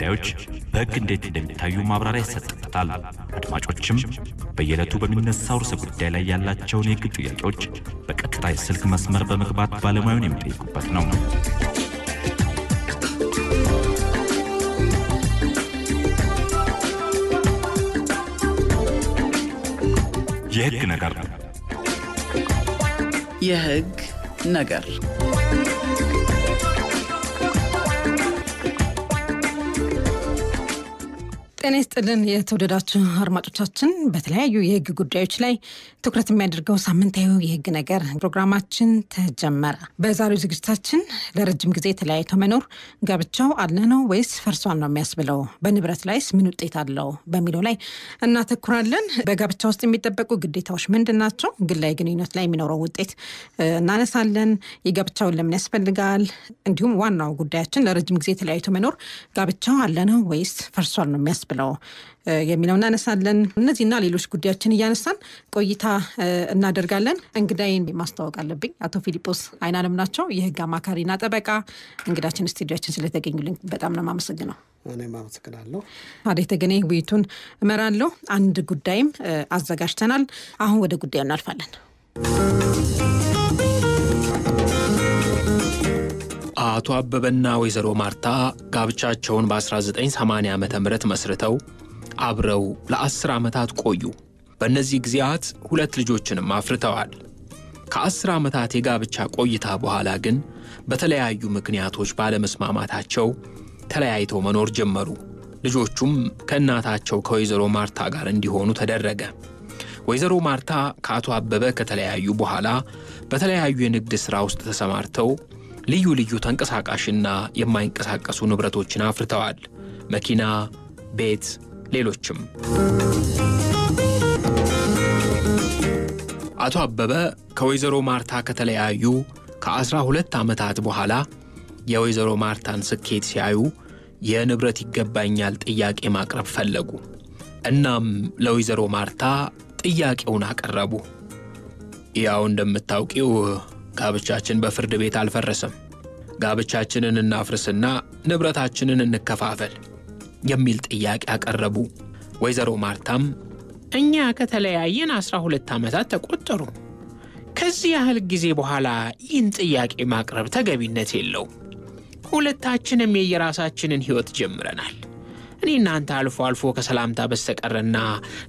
ጉዳዮች በሕግ እንዴት እንደሚታዩ ማብራሪያ ይሰጥበታል። አድማጮችም በየዕለቱ በሚነሳው ርዕሰ ጉዳይ ላይ ያላቸውን የሕግ ጥያቄዎች በቀጥታ የስልክ መስመር በመግባት ባለሙያውን የሚጠይቁበት ነው። የሕግ ነገር የሕግ ነገር ጤና ይስጥልን የተወደዳችሁ አድማጮቻችን፣ በተለያዩ የህግ ጉዳዮች ላይ ትኩረት የሚያደርገው ሳምንታዊ የህግ ነገር ፕሮግራማችን ተጀመረ። በዛሬው ዝግጅታችን ለረጅም ጊዜ ተለያይቶ መኖር ጋብቻው አለ ነው ወይስ ፈርሷን ነው የሚያስብለው፣ በንብረት ላይስ ምን ውጤት አለው በሚለው ላይ እናተኩራለን። በጋብቻ ውስጥ የሚጠበቁ ግዴታዎች ምንድን ናቸው? ግላዊ ግንኙነት ላይ የሚኖረው ውጤት እናነሳለን። የጋብቻውን ለምን ያስፈልጋል? እንዲሁም ዋናው ጉዳያችን ለረጅም ጊዜ ተለያይቶ መኖር ጋብቻው አለ ነው ወይስ ፈርሷል ነው የሚያስብለው የምንችለው የሚለው እናነሳለን። እነዚህና ሌሎች ጉዳዮችን እያነሳን ቆይታ እናደርጋለን። እንግዳይን ማስታወቅ አለብኝ። አቶ ፊሊጶስ አይናለም ናቸው፣ የህግ አማካሪና ጠበቃ። እንግዳችን ስቱዲያችን ስለተገኙልኝ በጣም ነው የማመሰግነው። እኔም አመሰግናለሁ። አደ የተገነ ውይይቱን እመራለሁ። አንድ ጉዳይም አዘጋጅተናል። አሁን ወደ ጉዳዩ እናልፋለን። አቶ አበበና ወይዘሮ ማርታ ጋብቻቸውን በ1980 ዓ ም መስርተው አብረው ለአስር ዓመታት ቆዩ። በእነዚህ ጊዜያት ሁለት ልጆችንም አፍርተዋል ከአስር ዓመታት የጋብቻ ቆይታ በኋላ ግን በተለያዩ ምክንያቶች ባለመስማማታቸው ተለያይተው መኖር ጀመሩ። ልጆቹም ከእናታቸው ከወይዘሮ ማርታ ጋር እንዲሆኑ ተደረገ። ወይዘሮ ማርታ ከአቶ አበበ ከተለያዩ በኋላ በተለያዩ የንግድ ሥራ ውስጥ ተሰማርተው ልዩ ልዩ ተንቀሳቃሽና የማይንቀሳቀሱ ንብረቶችን አፍርተዋል። መኪና፣ ቤት፣ ሌሎችም። አቶ አበበ ከወይዘሮ ማርታ ከተለያዩ ከአስራ ሁለት ዓመታት በኋላ የወይዘሮ ማርታን ስኬት ሲያዩ የንብረት ይገባኛል ጥያቄ ማቅረብ ፈለጉ። እናም ለወይዘሮ ማርታ ጥያቄውን አቀረቡ። ያው እንደምታውቂው ጋብቻችን በፍርድ ቤት አልፈረሰም። ጋብቻችንን እናፍርስና ንብረታችንን እንከፋፈል የሚል ጥያቄ አቀረቡ። ወይዘሮ ማርታም እኛ ከተለያየን አስራ ሁለት ዓመታት ተቆጠሩ። ከዚህ ያህል ጊዜ በኋላ ይህን ጥያቄ ማቅረብ ተገቢነት የለው። ሁለታችንም የየራሳችንን ሕይወት ጀምረናል። እኔ እናንተ አልፎ አልፎ ከሰላምታ በስተቀርና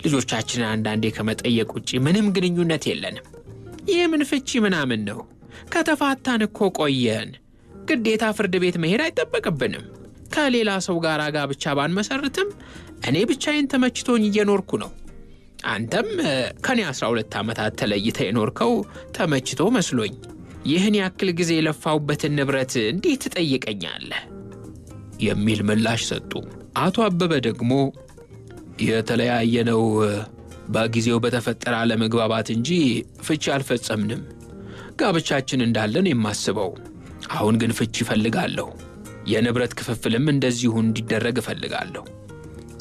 ልጆቻችንን አንዳንዴ ከመጠየቅ ውጭ ምንም ግንኙነት የለንም። ይህ ምን ፍቺ ምናምን ነው ከተፋታን እኮ ቆየን። ግዴታ ፍርድ ቤት መሄድ አይጠበቅብንም። ከሌላ ሰው ጋር ጋብቻ ባንመሰርትም እኔ ብቻዬን ተመችቶኝ እየኖርኩ ነው። አንተም ከኔ 12 ዓመታት ተለይተ የኖርከው ተመችቶ መስሎኝ ይህን ያክል ጊዜ የለፋውበትን ንብረት እንዴት ትጠይቀኛለህ? የሚል ምላሽ ሰጡ። አቶ አበበ ደግሞ የተለያየነው በጊዜው በተፈጠረ አለመግባባት እንጂ ፍቺ አልፈጸምንም ጋብቻችን እንዳለን የማስበው። አሁን ግን ፍቺ ይፈልጋለሁ። የንብረት ክፍፍልም እንደዚሁ እንዲደረግ እፈልጋለሁ።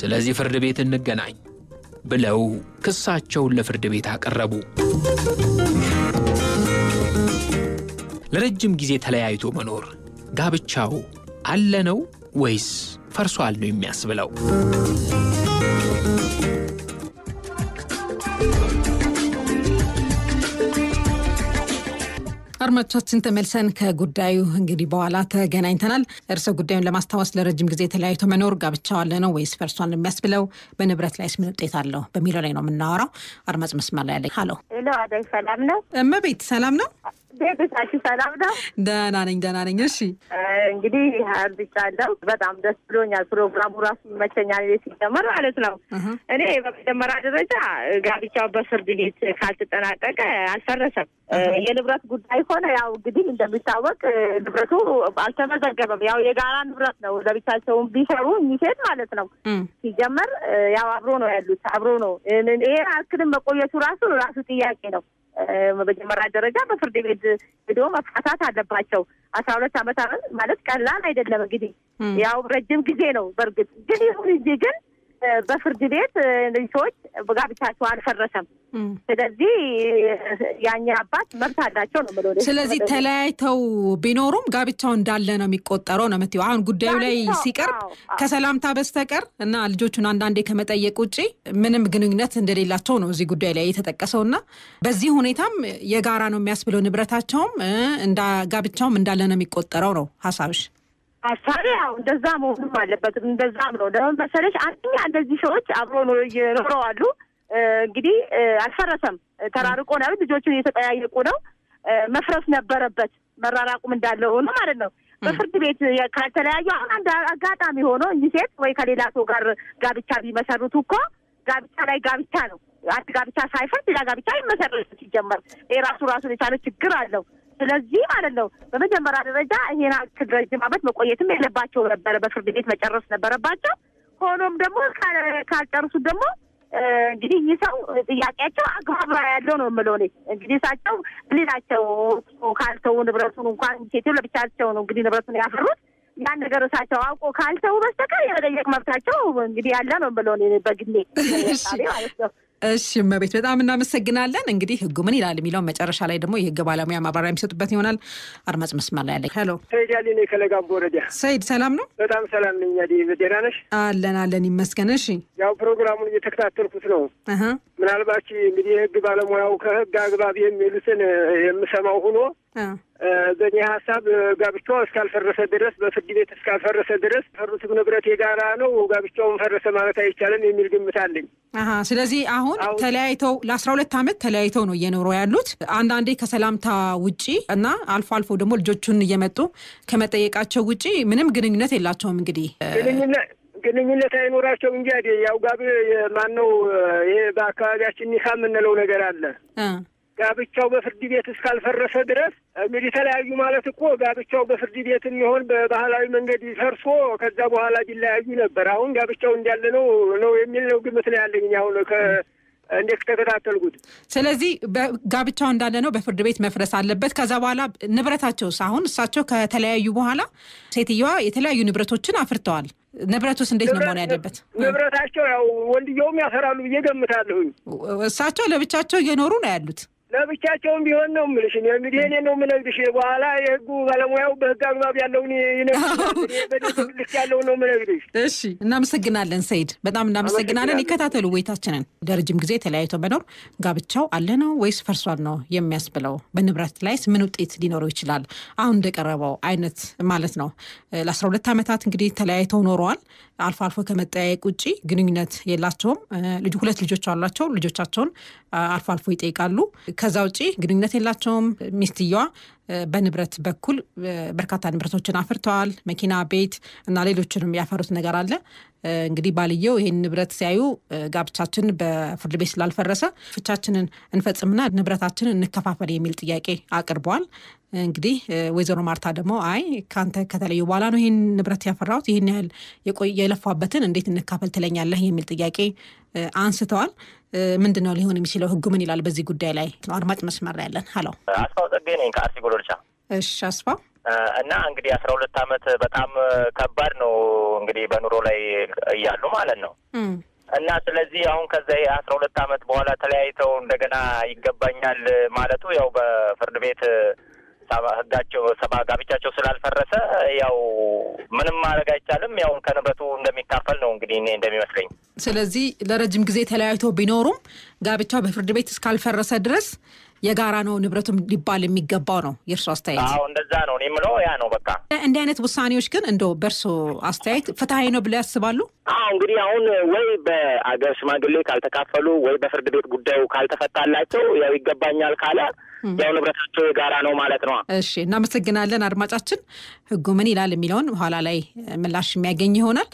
ስለዚህ ፍርድ ቤት እንገናኝ ብለው ክሳቸውን ለፍርድ ቤት አቀረቡ። ለረጅም ጊዜ ተለያይቶ መኖር ጋብቻው አለ ነው ወይስ ፈርሷል ነው የሚያስብለው። አድማጮቻችን ተመልሰን ከጉዳዩ እንግዲህ በኋላ ተገናኝተናል። እርሰ ጉዳዩን ለማስታወስ ለረጅም ጊዜ ተለያይቶ መኖር ጋብቻ ዋለ ነው ወይስ ፈርሷን የሚያስብለው በንብረት ላይ ስምን ውጤት አለው በሚለው ላይ ነው የምናወራው። አድማጭ መስመር ላይ ያለ ሎ ሄሎ፣ ሰላም ነው? እመቤት ሰላም ነው? ቤተሰባችሁ ሰላም ነው? ደህና ነኝ ደህና ነኝ። እሺ እንግዲህ አርድቻለሁ። በጣም ደስ ብሎኛል። ፕሮግራሙ ራሱ ይመቸኛል። ቤት ሲጀመር ማለት ነው። እኔ በመጀመሪያ ደረጃ ጋብቻው በፍርድ ቤት ካልተጠናቀቀ አልፈረሰም። የንብረት ጉዳይ ሆነ ያው እንግዲህ እንደሚታወቅ ንብረቱ አልተመዘገበም። ያው የጋራ ንብረት ነው። ለብቻቸውን ቢሰሩ የሚሄድ ማለት ነው። ሲጀመር ያው አብሮ ነው ያሉት አብሮ ነው። ይሄ አክልን መቆየቱ ራሱ ራሱ ጥያቄ ነው። በመጀመሪያ ደረጃ በፍርድ ቤት ሄዶ መፋታት አለባቸው። አስራ ሁለት አመት ማለት ቀላል አይደለም። እንግዲህ ያው ረጅም ጊዜ ነው። በእርግጥ ግን ይሁን እንጂ ግን በፍርድ ቤት ልጆች ጋብቻቸው አልፈረሰም። ስለዚህ ያኛ አባት መብት አላቸው ነው የምልህ። ስለዚህ ተለያይተው ቢኖሩም ጋብቻው እንዳለ ነው የሚቆጠረው ነው የምትይው። አሁን ጉዳዩ ላይ ሲቀርብ ከሰላምታ በስተቀር እና ልጆቹን አንዳንዴ ከመጠየቅ ውጭ ምንም ግንኙነት እንደሌላቸው ነው እዚህ ጉዳይ ላይ የተጠቀሰው እና በዚህ ሁኔታም የጋራ ነው የሚያስብለው ንብረታቸውም ጋብቻውም እንዳለ ነው የሚቆጠረው ነው ሀሳብሽ? አሳቢ ያው እንደዛ መሆኑም አለበት። እንደዛም ነው ለምን መሰለሽ፣ አንደኛ እንደዚህ ሰዎች አብሮ ኖረው አሉ። እንግዲህ አልፈረሰም፣ ተራርቆ ነው ልጆቹን እየተጠያየቁ ነው። መፍረስ ነበረበት፣ መራራቁም እንዳለ ሆኖ ማለት ነው። በፍርድ ቤት ካልተለያዩ አሁን አንድ አጋጣሚ ሆኖ እኚህ ሴት ወይ ከሌላ ሰው ጋር ጋብቻ ቢመሰርቱ እኮ ጋብቻ ላይ ጋብቻ ነው። አንድ ጋብቻ ሳይፈርድ ሌላ ጋብቻ ይመሰረት ሲጀመር፣ ይሄ ራሱ ራሱን የቻለ ችግር አለው። ስለዚህ ማለት ነው በመጀመሪያ ደረጃ ይሄን አክል ረዥም አመት መቆየትም የለባቸው ነበረ። በፍርድ ቤት መጨረስ ነበረባቸው። ሆኖም ደግሞ ካልጨርሱት ደግሞ እንግዲህ ይህ ሰው ጥያቄያቸው አግባብ ያለው ነው የምለው እኔ እንግዲህ እሳቸው ሌላቸው ካልተው ንብረቱን እንኳን ሴትዮ ለብቻቸው ነው እንግዲህ ንብረቱን ያፈሩት ያን ነገር እሳቸው አውቆ ካልተው በስተቀር የመጠየቅ መብታቸው እንግዲህ ያለ ነው የምለው እኔ በግሌ ማለት ነው። እሺ መቤት በጣም እናመሰግናለን። እንግዲህ ህጉ ምን ይላል የሚለውን መጨረሻ ላይ ደግሞ የህግ ባለሙያ ማብራሪያ የሚሰጡበት ይሆናል። አድማጭ መስመር ላይ ያለ ሄሎ፣ ሰይድ ያሊ ነኝ ከለጋምቦ ወረዳ። ሰይድ ሰላም ነው? በጣም ሰላም ነኝ። ደህና ነሽ? አለን አለን ይመስገን። እሺ፣ ያው ፕሮግራሙን እየተከታተልኩት ነው። ምናልባች እንግዲህ የህግ ባለሙያው ከህግ አግባብ የሚሉትን የምሰማው ሁኖ በእኔ ሀሳብ ጋብቻው እስካልፈረሰ ድረስ በፍርድ ቤት እስካልፈረሰ ድረስ ፈሩትም ንብረት የጋራ ነው፣ ጋብቻውን ፈረሰ ማለት አይቻልም የሚል ግምት አለኝ። ስለዚህ አሁን ተለያይተው ለአስራ ሁለት ዓመት ተለያይተው ነው እየኖረው ያሉት። አንዳንዴ ከሰላምታ ውጪ እና አልፎ አልፎ ደግሞ ልጆቹን እየመጡ ከመጠየቃቸው ውጪ ምንም ግንኙነት የላቸውም። እንግዲህ ግንኙነት አይኖራቸው አይኖራቸውም እንጂ ያው ጋብ ማነው ይሄ በአካባቢያችን ኒካ የምንለው ነገር አለ ጋብቻው በፍርድ ቤት እስካልፈረሰ ድረስ እንግዲህ ተለያዩ ማለት እኮ ጋብቻው በፍርድ ቤት የሚሆን በባህላዊ መንገድ ፈርሶ ከዛ በኋላ ቢለያዩ ነበር። አሁን ጋብቻው እንዳለ ነው ነው የሚል ነው ግምት ላይ ያለኝ አሁን እንዴት ከተከታተልኩት። ስለዚህ ጋብቻው እንዳለ ነው፣ በፍርድ ቤት መፍረስ አለበት። ከዛ በኋላ ንብረታቸውስ አሁን እሳቸው ከተለያዩ በኋላ ሴትየዋ የተለያዩ ንብረቶችን አፍርተዋል። ንብረቱስ እንዴት ነው መሆን ያለበት? ንብረታቸው ያው ወንድየውም ያፈራሉ ብዬ ገምታለሁኝ። እሳቸው ለብቻቸው እየኖሩ ነው ያሉት ለብቻቸውም ቢሆን ነው የምልሽ። እኔ እንግዲህ እኔ ነው የምነግድሽ። በኋላ የህጉ ባለሙያው በህግ አግባብ ያለውን ይነግልክ ያለው ነው የምነግድሽ። እሺ፣ እናመሰግናለን ሰይድ፣ በጣም እናመሰግናለን። ይከታተሉ ውይይታችንን። ለረጅም ጊዜ ተለያይቶ መኖር ጋብቻው አለ ነው ወይስ ፈርሷል ነው የሚያስብለው? በንብረት ላይስ ምን ውጤት ሊኖረው ይችላል? አሁን እንደቀረበው አይነት ማለት ነው። ለአስራ ሁለት ዓመታት እንግዲህ ተለያይተው ኖረዋል። አልፎ አልፎ ከመጠያየቅ ውጭ ግንኙነት የላቸውም። ሁለት ልጆች አሏቸው። ልጆቻቸውን አልፎ አልፎ ይጠይቃሉ። ከዛ ውጭ ግንኙነት የላቸውም። ሚስትየዋ በንብረት በኩል በርካታ ንብረቶችን አፍርተዋል። መኪና፣ ቤት እና ሌሎችንም ያፈሩት ነገር አለ። እንግዲህ ባልየው ይህን ንብረት ሲያዩ ጋብቻችን በፍርድ ቤት ስላልፈረሰ ፍቻችንን እንፈጽምና ንብረታችንን እንከፋፈል የሚል ጥያቄ አቅርበዋል። እንግዲህ ወይዘሮ ማርታ ደግሞ አይ ከአንተ ከተለዩ በኋላ ነው ይህን ንብረት ያፈራሁት፣ ይህን ያህል የለፋበትን እንዴት እንካፈል ትለኛለህ የሚል ጥያቄ አንስተዋል። ምንድን ነው ሊሆን የሚችለው? ህጉ ምን ይላል በዚህ ጉዳይ ላይ? አድማጭ መስመር ላይ ያለን ሀሎ፣ አስፋው ጸጌ ነኝ ከአርሲ ጎሎልቻ። እሺ አስፋው እና እንግዲህ አስራ ሁለት አመት በጣም ከባድ ነው እንግዲህ በኑሮ ላይ እያሉ ማለት ነው እና ስለዚህ አሁን ከዛ የአስራ ሁለት አመት በኋላ ተለያይተው እንደገና ይገባኛል ማለቱ ያው በፍርድ ቤት ህጋቸው ሰባ ጋብቻቸው ስላልፈረሰ ያው ምንም ማድረግ አይቻልም። ያው ከንብረቱ እንደሚካፈል ነው እንግዲህ እኔ እንደሚመስለኝ። ስለዚህ ለረጅም ጊዜ ተለያይቶ ቢኖሩም ጋብቻው በፍርድ ቤት እስካልፈረሰ ድረስ የጋራ ነው ንብረቱም ሊባል የሚገባው ነው። የእርሱ አስተያየት? አዎ እንደዛ ነው። እኔ የምለው ያ ነው። በቃ እንዲህ አይነት ውሳኔዎች ግን እንደው በእርሶ አስተያየት ፍትሀዊ ነው ብለው ያስባሉ? አዎ እንግዲህ አሁን ወይ በአገር ሽማግሌ ካልተካፈሉ ወይ በፍርድ ቤት ጉዳዩ ካልተፈታላቸው ያው ይገባኛል ካለ ያው ንብረታቸው የጋራ ነው ማለት ነው። እሺ እናመሰግናለን። አድማጫችን ህጉ ምን ይላል የሚለውን በኋላ ላይ ምላሽ የሚያገኝ ይሆናል።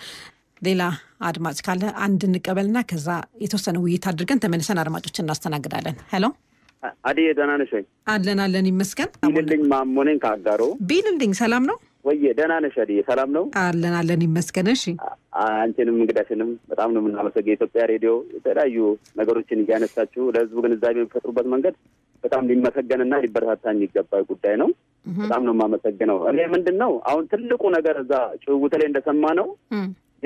ሌላ አድማጭ ካለ አንድ እንቀበልና ከዛ የተወሰነ ውይይት አድርገን ተመልሰን አድማጮችን እናስተናግዳለን። ሄሎ አዲ ደህና ነሽ ወይ? አለን አለን ይመስገን። ቢልልኝ ማሞ ነኝ ከአጋሮ። ቢልልኝ ሰላም ነው ወየ? ደህና ነሽ አዲ? ሰላም ነው አለን አለን ይመስገን። እሺ አንቺንም እንግዳሽንም በጣም ነው የምናመሰገን። የኢትዮጵያ ሬዲዮ የተለያዩ ነገሮችን እያነሳችሁ ለህዝቡ ግንዛቤ የሚፈጥሩበት መንገድ በጣም ሊመሰገንና ሊበረታታ የሚገባ ጉዳይ ነው። በጣም ነው የማመሰግነው። እኔ ምንድን ነው አሁን ትልቁ ነገር እዛ ጭውውት ላይ እንደሰማ ነው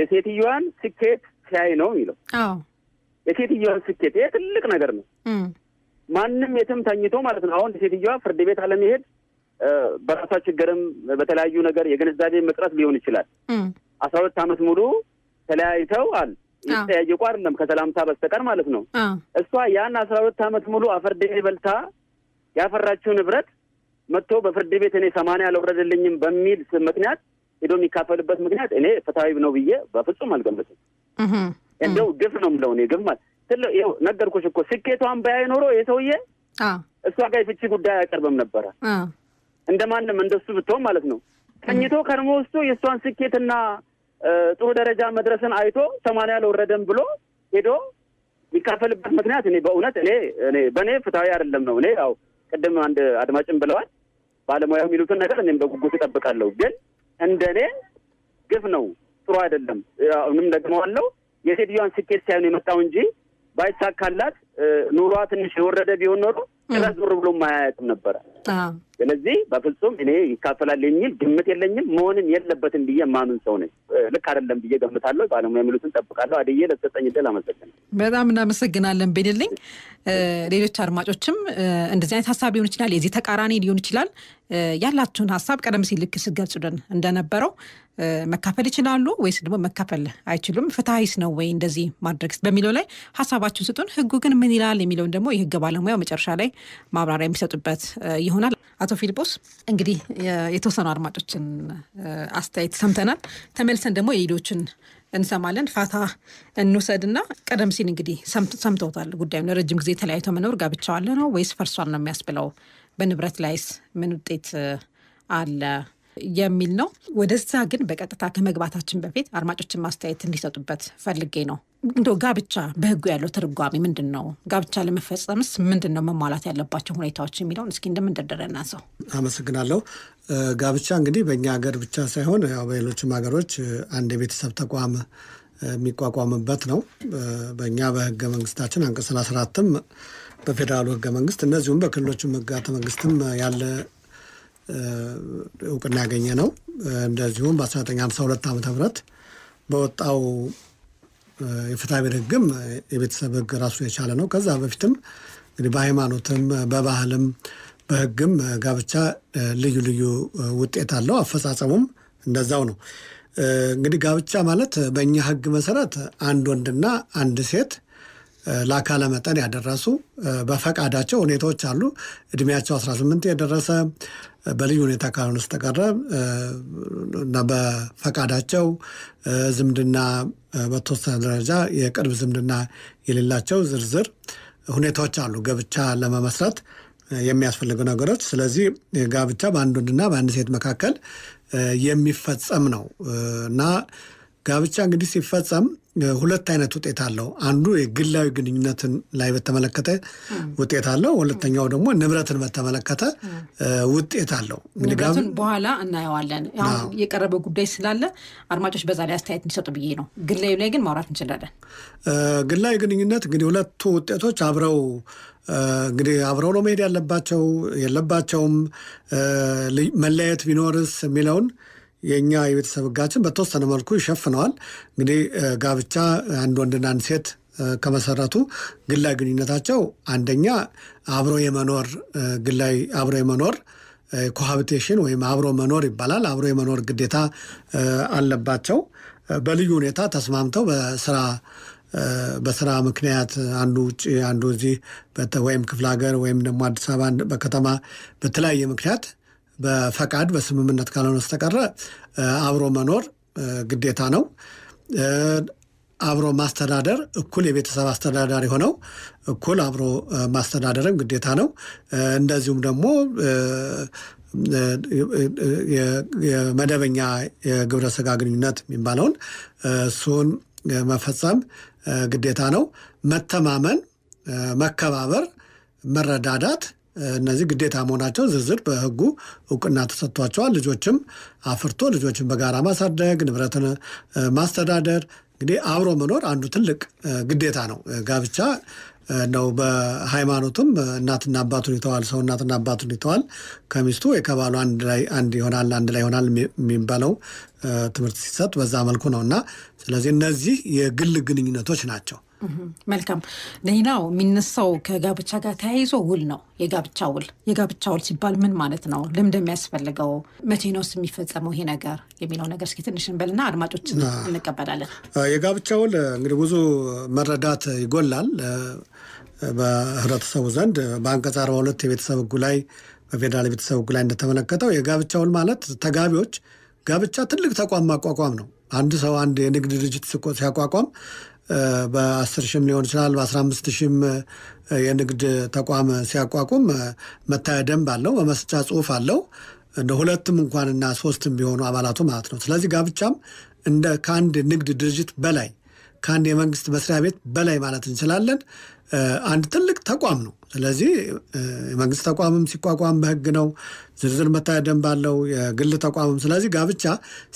የሴትዮዋን ስኬት ሲያይ ነው የሚለው። የሴትዮዋን ስኬት ይሄ ትልቅ ነገር ነው። ማንም የትም ተኝቶ ማለት ነው። አሁን ሴትዮዋ ፍርድ ቤት አለመሄድ በራሷ ችግርም በተለያዩ ነገር የግንዛቤ መቅረት ሊሆን ይችላል። አስራ ሁለት ዓመት ሙሉ ተለያይተው አል ይጠያየቁ አይደለም ከሰላምታ በስተቀር ማለት ነው። እሷ ያን አስራ ሁለት አመት ሙሉ አፈርዴ በልታ ያፈራችው ንብረት መጥቶ በፍርድ ቤት እኔ ሰማንያ አልወረደልኝም በሚል ምክንያት ሄዶ የሚካፈልበት ምክንያት እኔ ፍትሐዊ ነው ብዬ በፍጹም አልገምትም። እንደው ግፍ ነው የምለው እኔ ግፍ ማለት ትልቅ ይኸው ነገርኩሽ እኮ ስኬቷን በያይ ኖሮ የሰውዬ እሷ ጋር የፍቺ ጉዳይ አያቀርብም ነበረ። እንደ ማንም እንደሱ ብትሆን ማለት ነው ተኝቶ ከርሞ ውስጡ የእሷን ስኬትና ጥሩ ደረጃ መድረስን አይቶ ሰማንያ ለወረደም ብሎ ሄዶ የሚካፈልበት ምክንያት እኔ በእውነት እኔ እኔ በእኔ ፍትሐዊ አይደለም ነው። እኔ ያው ቅድም አንድ አድማጭም ብለዋል ባለሙያ የሚሉትን ነገር እኔም በጉጉት እጠብቃለሁ። ግን እንደ እኔ ግፍ ነው፣ ጥሩ አይደለም። አሁንም ደግመዋለሁ የሴትዮዋን ስኬት ሳይሆን የመጣው እንጂ ባይሳካላት ኑሯ ትንሽ የወረደ ቢሆን ኖሮ ጭራሽ ዞር ብሎ ማያያትም ነበረ። ስለዚህ በፍጹም እኔ ይካፈላል የሚል ግምት የለኝም። መሆንም የለበትም ብዬ የማምን ሰው ነኝ። ልክ አይደለም ብዬ ገምታለሁ። ባለሙያ የሚሉትን ጠብቃለሁ። አደዬ ለተሰጠኝ ዕድል አመሰግናለሁ። በጣም እናመሰግናለን ቤንልኝ። ሌሎች አድማጮችም እንደዚህ አይነት ሀሳብ ሊሆን ይችላል፣ የዚህ ተቃራኒ ሊሆን ይችላል። ያላችሁን ሀሳብ ቀደም ሲል ልክ ስገልጹልን እንደነበረው መካፈል ይችላሉ ወይስ ደግሞ መካፈል አይችሉም፣ ፍትሐዊስ ነው ወይ እንደዚህ ማድረግ በሚለው ላይ ሀሳባችሁን ስጡን። ህጉ ግን ምን ይላል የሚለውን ደግሞ የህግ ባለሙያው መጨረሻ ላይ ማብራሪያ የሚሰጡበት ይሆናል። አቶ ፊልጶስ እንግዲህ የተወሰኑ አድማጮችን አስተያየት ሰምተናል። ተመልሰን ደግሞ የሌሎችን እንሰማለን። ፋታ እንውሰድና ቀደም ሲል እንግዲህ ሰምተውታል ጉዳዩን። ረጅም ጊዜ ተለያይቶ መኖር ጋብቻ ነው ወይስ ፈርሷን ነው የሚያስብለው? በንብረት ላይስ ምን ውጤት አለ የሚል ነው። ወደዛ ግን በቀጥታ ከመግባታችን በፊት አድማጮችን ማስተያየት እንዲሰጡበት ፈልጌ ነው። እንደው ጋብቻ በህጉ ያለው ትርጓሜ ምንድን ነው? ጋብቻ ለመፈጸምስ ምንድን ነው መሟላት ያለባቸው ሁኔታዎች የሚለውን እስኪ እንደምንደርደረና ሰው አመሰግናለሁ። ጋብቻ እንግዲህ በእኛ ሀገር ብቻ ሳይሆን ያው በሌሎችም ሀገሮች አንድ የቤተሰብ ተቋም የሚቋቋምበት ነው። በእኛ በህገ መንግስታችን አንቀጽ 34ም በፌዴራሉ ህገ መንግስት እነዚሁም በክልሎችም ህገተ መንግስትም ያለ እውቅና ያገኘ ነው። እንደዚሁም በ1952 ዓ ም በወጣው የፍትሐ ብሔር ህግም የቤተሰብ ህግ ራሱ የቻለ ነው። ከዛ በፊትም እንግዲህ በሃይማኖትም በባህልም በህግም ጋብቻ ልዩ ልዩ ውጤት አለው። አፈጻጸሙም እንደዛው ነው። እንግዲህ ጋብቻ ማለት በእኛ ህግ መሰረት አንድ ወንድና አንድ ሴት ለአካለ መጠን ያደረሱ በፈቃዳቸው ሁኔታዎች አሉ። እድሜያቸው 18 የደረሰ በልዩ ሁኔታ ካልሆነ በስተቀረ እና በፈቃዳቸው ዝምድና በተወሰነ ደረጃ የቅርብ ዝምድና የሌላቸው ዝርዝር ሁኔታዎች አሉ ጋብቻ ለመመስረት የሚያስፈልጉ ነገሮች። ስለዚህ ጋብቻ በአንድ ወንድና በአንድ ሴት መካከል የሚፈጸም ነው እና ጋብቻ እንግዲህ ሲፈጸም ሁለት አይነት ውጤት አለው። አንዱ የግላዊ ግንኙነትን ላይ በተመለከተ ውጤት አለው። ሁለተኛው ደግሞ ንብረትን በተመለከተ ውጤት አለው። ንብረትን በኋላ እናየዋለን። የቀረበ ጉዳይ ስላለ አድማጮች በዛ ላይ አስተያየት እንዲሰጡ ብዬ ነው። ግላዊ ላይ ግን ማውራት እንችላለን። ግላዊ ግንኙነት እንግዲህ ሁለቱ ውጤቶች አብረው እንግዲህ አብረው ነው መሄድ ያለባቸው የለባቸውም፣ መለያየት ቢኖርስ የሚለውን የእኛ የቤተሰብ ህጋችን በተወሰነ መልኩ ይሸፍነዋል። እንግዲህ ጋብቻ አንድ ወንድና አንድ ሴት ከመሰረቱ ግላዊ ግንኙነታቸው አንደኛ አብሮ የመኖር ግላዊ አብሮ የመኖር ኮሃቢቴሽን ወይም አብሮ መኖር ይባላል። አብሮ የመኖር ግዴታ አለባቸው። በልዩ ሁኔታ ተስማምተው በስራ በስራ ምክንያት አንዱ ውጭ አንዱ እዚህ ወይም ክፍለ ሀገር ወይም ደግሞ አዲስ አበባ በከተማ በተለያየ ምክንያት በፈቃድ በስምምነት ካልሆነ በስተቀረ አብሮ መኖር ግዴታ ነው። አብሮ ማስተዳደር እኩል የቤተሰብ አስተዳዳሪ ሆነው እኩል አብሮ ማስተዳደርም ግዴታ ነው። እንደዚሁም ደግሞ የመደበኛ የግብረ ስጋ ግንኙነት የሚባለውን እሱን መፈጸም ግዴታ ነው። መተማመን፣ መከባበር፣ መረዳዳት እነዚህ ግዴታ መሆናቸው ዝርዝር በህጉ እውቅና ተሰጥቷቸዋል። ልጆችም አፍርቶ ልጆችን በጋራ ማሳደግ፣ ንብረትን ማስተዳደር እንግዲህ አብሮ መኖር አንዱ ትልቅ ግዴታ ነው። ጋብቻ ነው። በሃይማኖቱም እናትና አባቱን ይተዋል፣ ሰው እናትና አባቱን ይተዋል፣ ከሚስቱ ወይ ከባሉ አንድ ላይ አንድ ይሆናል፣ አንድ ላይ ይሆናል የሚባለው ትምህርት ሲሰጥ በዛ መልኩ ነው እና ስለዚህ እነዚህ የግል ግንኙነቶች ናቸው። መልካም። ሌላው የሚነሳው ከጋብቻ ጋር ተያይዞ ውል ነው፣ የጋብቻ ውል። የጋብቻ ውል ሲባል ምን ማለት ነው? ልምድ የሚያስፈልገው መቼ ነውስ የሚፈጸመው ይሄ ነገር የሚለው ነገር እስኪ ትንሽ እንበልና አድማጮች እንቀበላለን። የጋብቻ ውል እንግዲህ ብዙ መረዳት ይጎላል በህብረተሰቡ ዘንድ በአንቀጽ አርባ ሁለት የቤተሰብ ህጉ ላይ በፌዴራል የቤተሰብ ህጉ ላይ እንደተመለከተው የጋብቻ ውል ማለት ተጋቢዎች ጋብቻ ትልቅ ተቋም ማቋቋም ነው። አንድ ሰው አንድ የንግድ ድርጅት ሲያቋቋም በአስር ሺህም ሊሆን ይችላል በአስራ አምስት ሺህም የንግድ ተቋም ሲያቋቁም መታያ ደንብ አለው፣ በመስጫ ጽሁፍ አለው እንደ ሁለትም እንኳንና ሶስትም ቢሆኑ አባላቱ ማለት ነው። ስለዚህ ጋብቻም እንደ ከአንድ ንግድ ድርጅት በላይ ከአንድ የመንግስት መስሪያ ቤት በላይ ማለት እንችላለን። አንድ ትልቅ ተቋም ነው። ስለዚህ የመንግስት ተቋምም ሲቋቋም በህግ ነው፣ ዝርዝር መታያ ደንብ አለው የግል ተቋምም። ስለዚህ ጋብቻ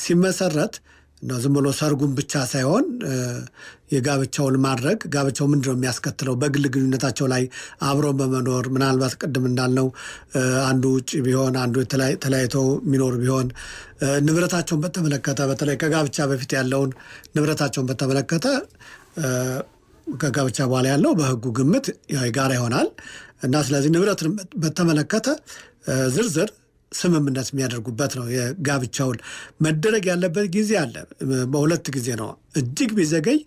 ሲመሰረት እና ዝም ብሎ ሰርጉን ብቻ ሳይሆን የጋብቻውን ማድረግ ጋብቻው ምንድነው የሚያስከትለው በግል ግንኙነታቸው ላይ አብሮ በመኖር ምናልባት ቅድም እንዳልነው አንዱ ውጭ ቢሆን አንዱ ተለያይቶ የሚኖር ቢሆን ንብረታቸውን በተመለከተ በተለይ ከጋብቻ በፊት ያለውን ንብረታቸውን በተመለከተ ከጋብቻ በኋላ ያለው በህጉ ግምት የጋራ ይሆናል እና ስለዚህ ንብረትን በተመለከተ ዝርዝር ስምምነት የሚያደርጉበት ነው። የጋብቻ ውል መደረግ ያለበት ጊዜ አለ። በሁለት ጊዜ ነው። እጅግ ቢዘገይ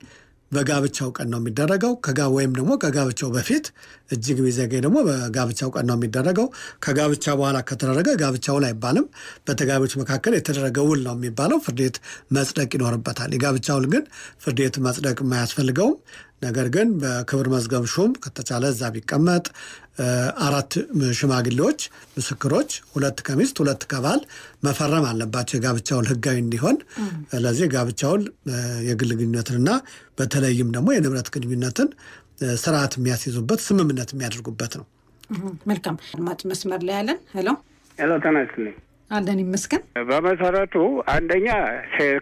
በጋብቻው ቀን ነው የሚደረገው ወይም ደግሞ ከጋብቻው በፊት እጅግ ቢዘገይ ደግሞ በጋብቻው ቀን ነው የሚደረገው። ከጋብቻ በኋላ ከተደረገ ጋብቻ አይባልም። በተጋቢዎች መካከል የተደረገ ውል ነው የሚባለው። ፍርድ ቤት መጽደቅ ይኖርበታል። የጋብቻ ውል ግን ፍርድ ቤት መጽደቅ የማያስፈልገውም ነገር ግን በክብር መዝገብ ሹም ከተቻለ እዛ ቢቀመጥ አራት ሽማግሌዎች ምስክሮች፣ ሁለት ከሚስት ሁለት ከባል መፈረም አለባቸው የጋብቻውን ህጋዊ እንዲሆን። ስለዚህ ጋብቻውን የግል ግንኙነትንና በተለይም ደግሞ የንብረት ግንኙነትን ስርዓት የሚያስይዙበት ስምምነት የሚያደርጉበት ነው። መልካም አድማጭ መስመር ላይ ያለን ሄሎ ሄሎ አለን ይመስገን። በመሰረቱ አንደኛ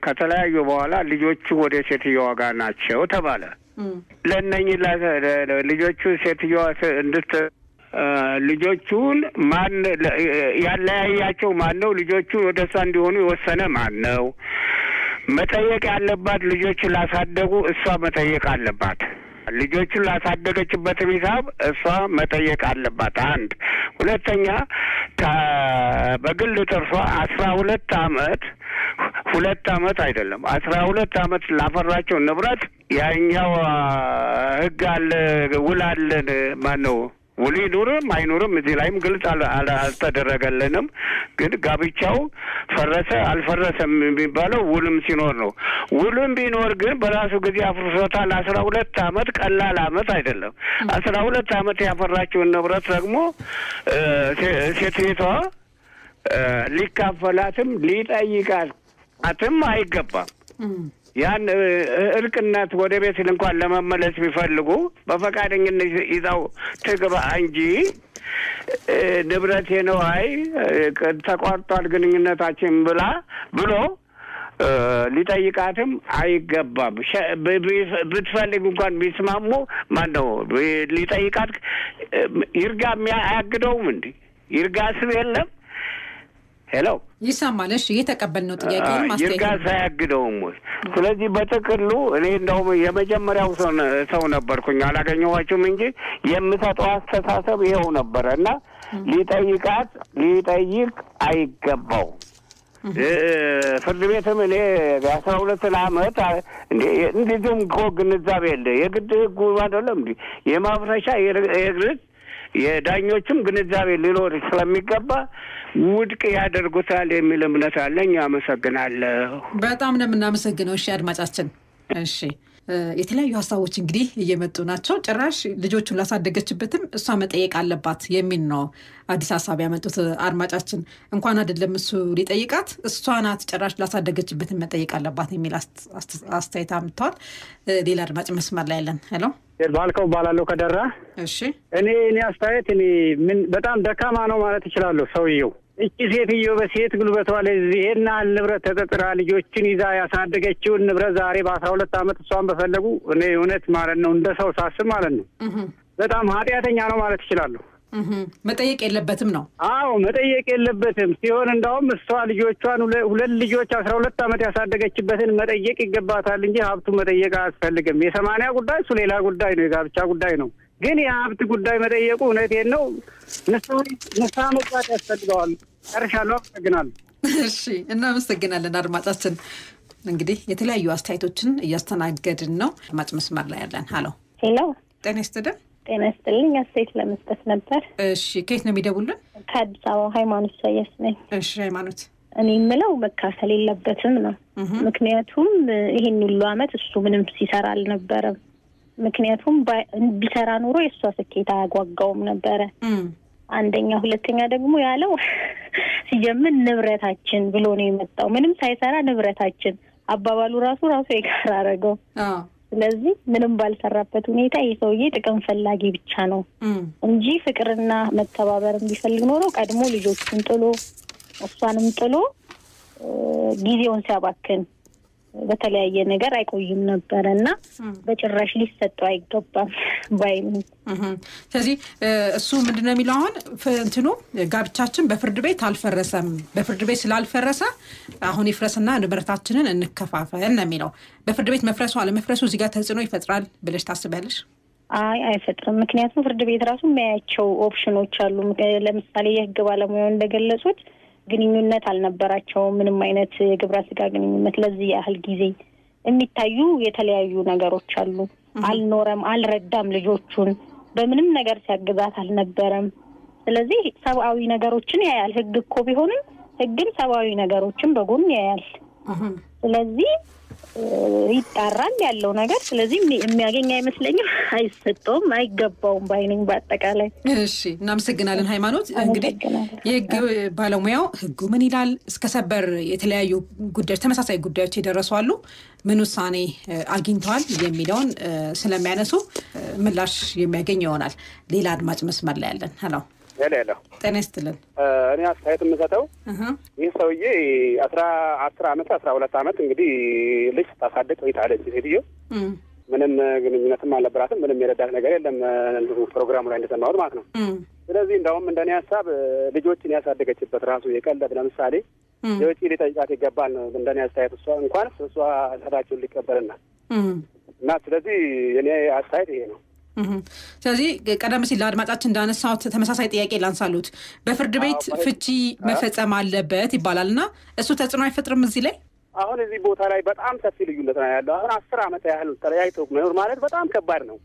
ከተለያዩ በኋላ ልጆቹ ወደ ሴትዮዋ ጋር ናቸው ተባለ። ለነኝ ልጆቹ ሴትዮዋ እንድት ልጆቹን ማን ያለያያቸው ማን ነው? ልጆቹ ወደ እንዲሆኑ የወሰነ ማን ነው? መጠየቅ ያለባት ልጆቹ ላሳደጉ እሷ መጠየቅ አለባት። ልጆቹን ላሳደገችበትም ሂሳብ እሷ መጠየቅ አለባት። አንድ ሁለተኛ በግል ጥርሷ አስራ ሁለት አመት ሁለት አመት አይደለም አስራ ሁለት አመት ላፈራቸው ንብረት ያኛው ህግ አለ ውል አለን ማን ነው ውል ይኑርም አይኑርም እዚህ ላይም ግልጽ አልተደረገልንም። ግን ጋብቻው ፈረሰ አልፈረሰም የሚባለው ውልም ሲኖር ነው። ውልም ቢኖር ግን በራሱ ጊዜ አፍርሶታል። አስራ ሁለት አመት ቀላል አመት አይደለም። አስራ ሁለት አመት ያፈራችውን ንብረት ደግሞ ሴትቷ ሊካፈላትም ሊጠይቃትም አይገባም። ያን እርቅነት ወደ ቤት እንኳን ለመመለስ ቢፈልጉ በፈቃደኝነት ይዛው ትግባ እንጂ ንብረቴ ነው አይ ተቋርጧል ግንኙነታችን ብላ ብሎ ሊጠይቃትም አይገባም። ብትፈልግ እንኳን ቢስማሙ ማን ነው ሊጠይቃት? ይርጋ የሚያግደውም እንዲ ይርጋ ስብ የለም ሄሎ ይሰማል። እሺ እየተቀበልነው ጥያቄ ይርጋ ሳያግደውም ወይ? ስለዚህ በጥቅሉ እኔ እንደውም የመጀመሪያው ሰው ነበርኩኝ አላገኘኋችሁም እንጂ የምሰጠው አስተሳሰብ ይኸው ነበረ እና ሊጠይቃት ሊጠይቅ አይገባው ፍርድ ቤትም እኔ አስራ ሁለት ለአመት እንዲሁም እኮ ግንዛቤ የለ የግድ ህጉ አይደለም እንዲ የማፍረሻ የግርት የዳኞችም ግንዛቤ ሊኖር ስለሚገባ ውድቅ ያደርጉታል የሚል እምነት አለኝ። አመሰግናለሁ። በጣም ነው የምናመሰግነው። እሺ አድማጫችን፣ እሺ የተለያዩ ሀሳቦች እንግዲህ እየመጡ ናቸው። ጭራሽ ልጆቹን ላሳደገችበትም እሷ መጠየቅ አለባት የሚል ነው አዲስ ሀሳብ ያመጡት አድማጫችን። እንኳን አይደለም እሱ ሊጠይቃት እሷ ናት ጭራሽ ላሳደገችበትም መጠየቅ አለባት የሚል አስተያየት አምጥተዋል። ሌላ አድማጭ መስመር ላይ ያለን ሄሎ ባልከው ባላለው ከደራ እሺ፣ እኔ እኔ አስተያየት እኔ ምን በጣም ደካማ ነው ማለት እችላለሁ ሰውየው። እቺ ሴትዮ በሴት ጉልበቷ ላይ ይሄን ያህል ንብረት ተጠጥራ ልጆችን ይዛ ያሳደገችውን ንብረት ዛሬ በአስራ ሁለት ዓመት እሷን በፈለጉ እኔ እውነት ማለት ነው እንደ ሰው ሳስብ ማለት ነው በጣም ኃጢአተኛ ነው ማለት እችላለሁ። መጠየቅ የለበትም ነው። አዎ መጠየቅ የለበትም ሲሆን እንዳውም እሷ ልጆቿን ሁለት ልጆች አስራ ሁለት ዓመት ያሳደገችበትን መጠየቅ ይገባታል እንጂ ሀብቱ መጠየቅ አያስፈልግም። የሰማንያ ጉዳይ እሱ ሌላ ጉዳይ ነው፣ የጋብቻ ጉዳይ ነው። ግን የሀብት ጉዳይ መጠየቁ እውነቴን ነው ንስሐ መግባት ያስፈልገዋል። ጨርሻለሁ። አመሰግናለሁ። እሺ እናመሰግናለን አድማጫችን። እንግዲህ የተለያዩ አስተያየቶችን እያስተናገድን ነው። አድማጭ መስመር ላይ ያለን ሀሎ ጤና ይስጥልን። ጤና ይስጥልኝ። አስተያየት ለመስጠት ነበር። እሺ፣ ከየት ነው የሚደውሉን? ከአዲስ አበባ ሃይማኖት ሰየስ ነኝ። እሺ፣ ሃይማኖት እኔ የምለው መካፈል የለበትም ነው። ምክንያቱም ይሄን ሁሉ አመት እሱ ምንም ሲሰራ አልነበረም። ምክንያቱም ቢሰራ ኑሮ የእሷ ስኬት አያጓጓውም ነበረ። አንደኛ፣ ሁለተኛ ደግሞ ያለው ሲጀምር ንብረታችን ብሎ ነው የመጣው። ምንም ሳይሰራ ንብረታችን አባባሉ ራሱ ራሱ የጋራ አረገው። ስለዚህ ምንም ባልሰራበት ሁኔታ የሰውዬ ጥቅም ፈላጊ ብቻ ነው እንጂ ፍቅርና መተባበር እንዲፈልግ ኖሮ ቀድሞ ልጆቹን ጥሎ እሷንም ጥሎ ጊዜውን ሲያባክን በተለያየ ነገር አይቆይም ነበረ እና በጭራሽ ሊሰጠው አይገባም ባይ ስለዚህ እሱ ምንድን ነው የሚለው አሁን እንትኑ ጋብቻችን በፍርድ ቤት አልፈረሰም። በፍርድ ቤት ስላልፈረሰ አሁን ይፍረስና ንብረታችንን እንከፋፈል ነው የሚለው። በፍርድ ቤት መፍረሱ አለመፍረሱ እዚህ ጋር ተጽዕኖ ይፈጥራል ብለሽ ታስቢያለሽ? አይ አይፈጥርም። ምክንያቱም ፍርድ ቤት ራሱ የሚያያቸው ኦፕሽኖች አሉ። ለምሳሌ የህግ ባለሙያው እንደገለጹት ግንኙነት አልነበራቸውም። ምንም አይነት የግብረ ስጋ ግንኙነት ለዚህ ያህል ጊዜ የሚታዩ የተለያዩ ነገሮች አሉ። አልኖረም፣ አልረዳም፣ ልጆቹን በምንም ነገር ሲያግዛት አልነበረም። ስለዚህ ሰብአዊ ነገሮችን ያያል። ህግ እኮ ቢሆንም ህግም ሰብአዊ ነገሮችን በጎን ያያል። ስለዚህ ይጣራል ያለው ነገር። ስለዚህ የሚያገኝ አይመስለኝም፣ አይሰጠውም፣ አይገባውም ባይነኝ በአጠቃላይ። እሺ እናመሰግናለን ሃይማኖት። እንግዲህ የህግ ባለሙያው ህጉ ምን ይላል እስከ ሰበር የተለያዩ ጉዳዮች ተመሳሳይ ጉዳዮች የደረሱ አሉ፣ ምን ውሳኔ አግኝተዋል የሚለውን ስለሚያነሱ ምላሽ የሚያገኝ ይሆናል። ሌላ አድማጭ መስመር ላይ ያለን ሄሎ ሄሎ ሄሎ፣ ጤና ይስጥልን። እኔ አስተያየት የምሰጠው ይህ ሰውዬ አስራ አስር አመት አስራ ሁለት አመት እንግዲህ ልጅ ስታሳድቅ ቆይታለች ሴትዮ። ምንም ግንኙነትም አልነበራትም። ምንም የረዳት ነገር የለም ፕሮግራሙ ላይ እንደሰማሁት ማለት ነው። ስለዚህ እንደውም እንደኔ ሀሳብ ልጆችን ያሳደገችበት ራሱ የቀለብ ለምሳሌ የውጪ ሊጠይቃት ይገባል ነው እንደኔ አስተያየት። እሷ እንኳን እሷ እሳታቸውን ሊቀበልና እና ስለዚህ የኔ አስተያየት ይሄ ነው። ስለዚህ ቀደም ሲል ለአድማጫችን እንዳነሳሁት ተመሳሳይ ጥያቄ ላንሳሉት። በፍርድ ቤት ፍቺ መፈጸም አለበት ይባላል እና እሱ ተጽዕኖ አይፈጥርም እዚህ ላይ አሁን እዚህ ቦታ ላይ በጣም ሰፊ ልዩነት ነው ያለው። አሁን አስር ዓመት ያህል ተለያይቶ መኖር ማለት በጣም ከባድ ነው።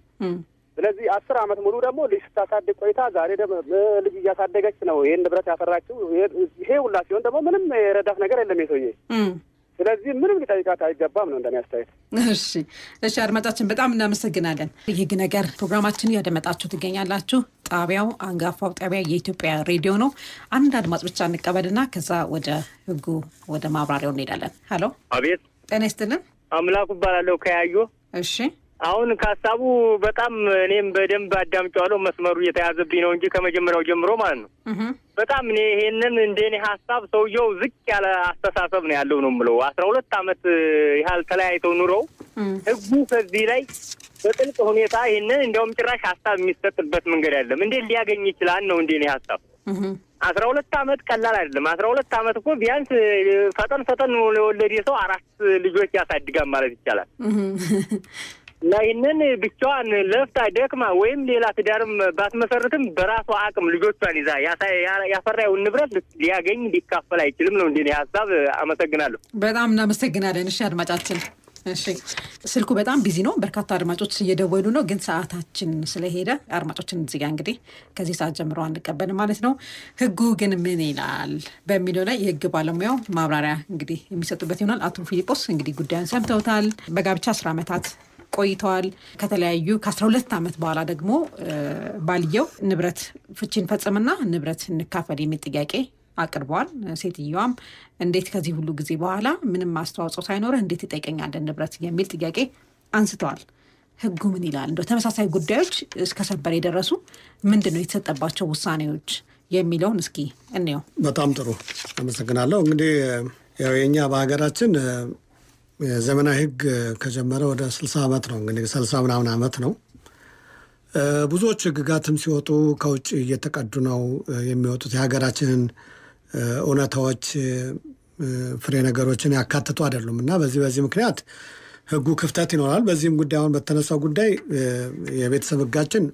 ስለዚህ አስር ዓመት ሙሉ ደግሞ ልጅ ስታሳድግ ቆይታ ዛሬ ደግሞ ልጅ እያሳደገች ነው ይህን ንብረት ያፈራችው። ይሄ ሁላ ሲሆን ደግሞ ምንም የረዳት ነገር የለም የሰውዬ ስለዚህ ምንም ሊጠይቃት አይገባም ነው እንደሚያስተያየት። እሺ እሺ፣ አድማጫችን በጣም እናመሰግናለን። የህግ ነገር ፕሮግራማችን እያደመጣችሁ ትገኛላችሁ። ጣቢያው አንጋፋው ጣቢያ የኢትዮጵያ ሬዲዮ ነው። አንድ አድማጭ ብቻ እንቀበልና ከዛ ወደ ህጉ ወደ ማብራሪያው እንሄዳለን። ሀሎ፣ አቤት። ጤና ይስጥልን። አምላኩ እባላለሁ ከያዩ። እሺ አሁን ከሀሳቡ በጣም እኔም በደንብ አዳምጫዋለሁ። መስመሩ እየተያዘብኝ ነው እንጂ ከመጀመሪያው ጀምሮ ማለት ነው። በጣም እኔ ይሄንን እንደ እኔ ሀሳብ ሰውየው ዝቅ ያለ አስተሳሰብ ነው ያለው ነው የምለው። አስራ ሁለት አመት ያህል ተለያይተው ኑረው ህጉ ከዚህ ላይ በጥልቅ ሁኔታ ይህንን እንዲያውም ጭራሽ ሀሳብ የሚሰጥበት መንገድ አይደለም። እንዴት ሊያገኝ ይችላል ነው እንደ እኔ ሀሳብ። አስራ ሁለት አመት ቀላል አይደለም። አስራ ሁለት አመት እኮ ቢያንስ ፈጠን ፈጠን የወለደ ሰው አራት ልጆች ያሳድጋል ማለት ይቻላል። እና ይህንን ብቻዋን ለፍታ ደክማ ወይም ሌላ ትዳርም ባትመሰርትም በራሷ አቅም ልጆቿን ይዛ ያፈራውን ንብረት ሊያገኝ ሊካፈል አይችልም ነው እንዲ ሀሳብ። አመሰግናለሁ። በጣም እናመሰግናለን። እሺ አድማጫችን እሺ ስልኩ በጣም ቢዚ ነው። በርካታ አድማጮች እየደወሉ ነው፣ ግን ሰዓታችን ስለሄደ አድማጮችን እዚጋ እንግዲህ ከዚህ ሰዓት ጀምሮ አንቀበል ማለት ነው። ህጉ ግን ምን ይላል በሚለው ላይ የህግ ባለሙያው ማብራሪያ እንግዲህ የሚሰጡበት ይሆናል። አቶ ፊሊጶስ እንግዲህ ጉዳዩን ሰምተውታል። በጋብቻ አስራ ዓመታት ቆይተዋል። ከተለያዩ ከ12 ዓመት በኋላ ደግሞ ባልየው ንብረት ፍቺን ፈጽምና ንብረት እንካፈል የሚል ጥያቄ አቅርበዋል። ሴትየዋም እንዴት ከዚህ ሁሉ ጊዜ በኋላ ምንም አስተዋጽኦ ሳይኖረ እንዴት ይጠይቀኛለን ንብረት የሚል ጥያቄ አንስተዋል። ህጉ ምን ይላል? እንደ ተመሳሳይ ጉዳዮች እስከ ሰበር የደረሱ ምንድን ነው የተሰጠባቸው ውሳኔዎች የሚለውን እስኪ እንየው። በጣም ጥሩ አመሰግናለሁ። እንግዲህ ያው የእኛ በሀገራችን የዘመናዊ ህግ ከጀመረ ወደ ስልሳ ዓመት ነው እንግዲህ ስልሳ ምናምን ዓመት ነው። ብዙዎች ሕግጋትም ሲወጡ ከውጭ እየተቀዱ ነው የሚወጡት። የሀገራችንን እውነታዎች ፍሬ ነገሮችን ያካትቱ አይደሉም እና በዚህ በዚህ ምክንያት ህጉ ክፍተት ይኖራል። በዚህም ጉዳይ አሁን በተነሳው ጉዳይ የቤተሰብ ህጋችን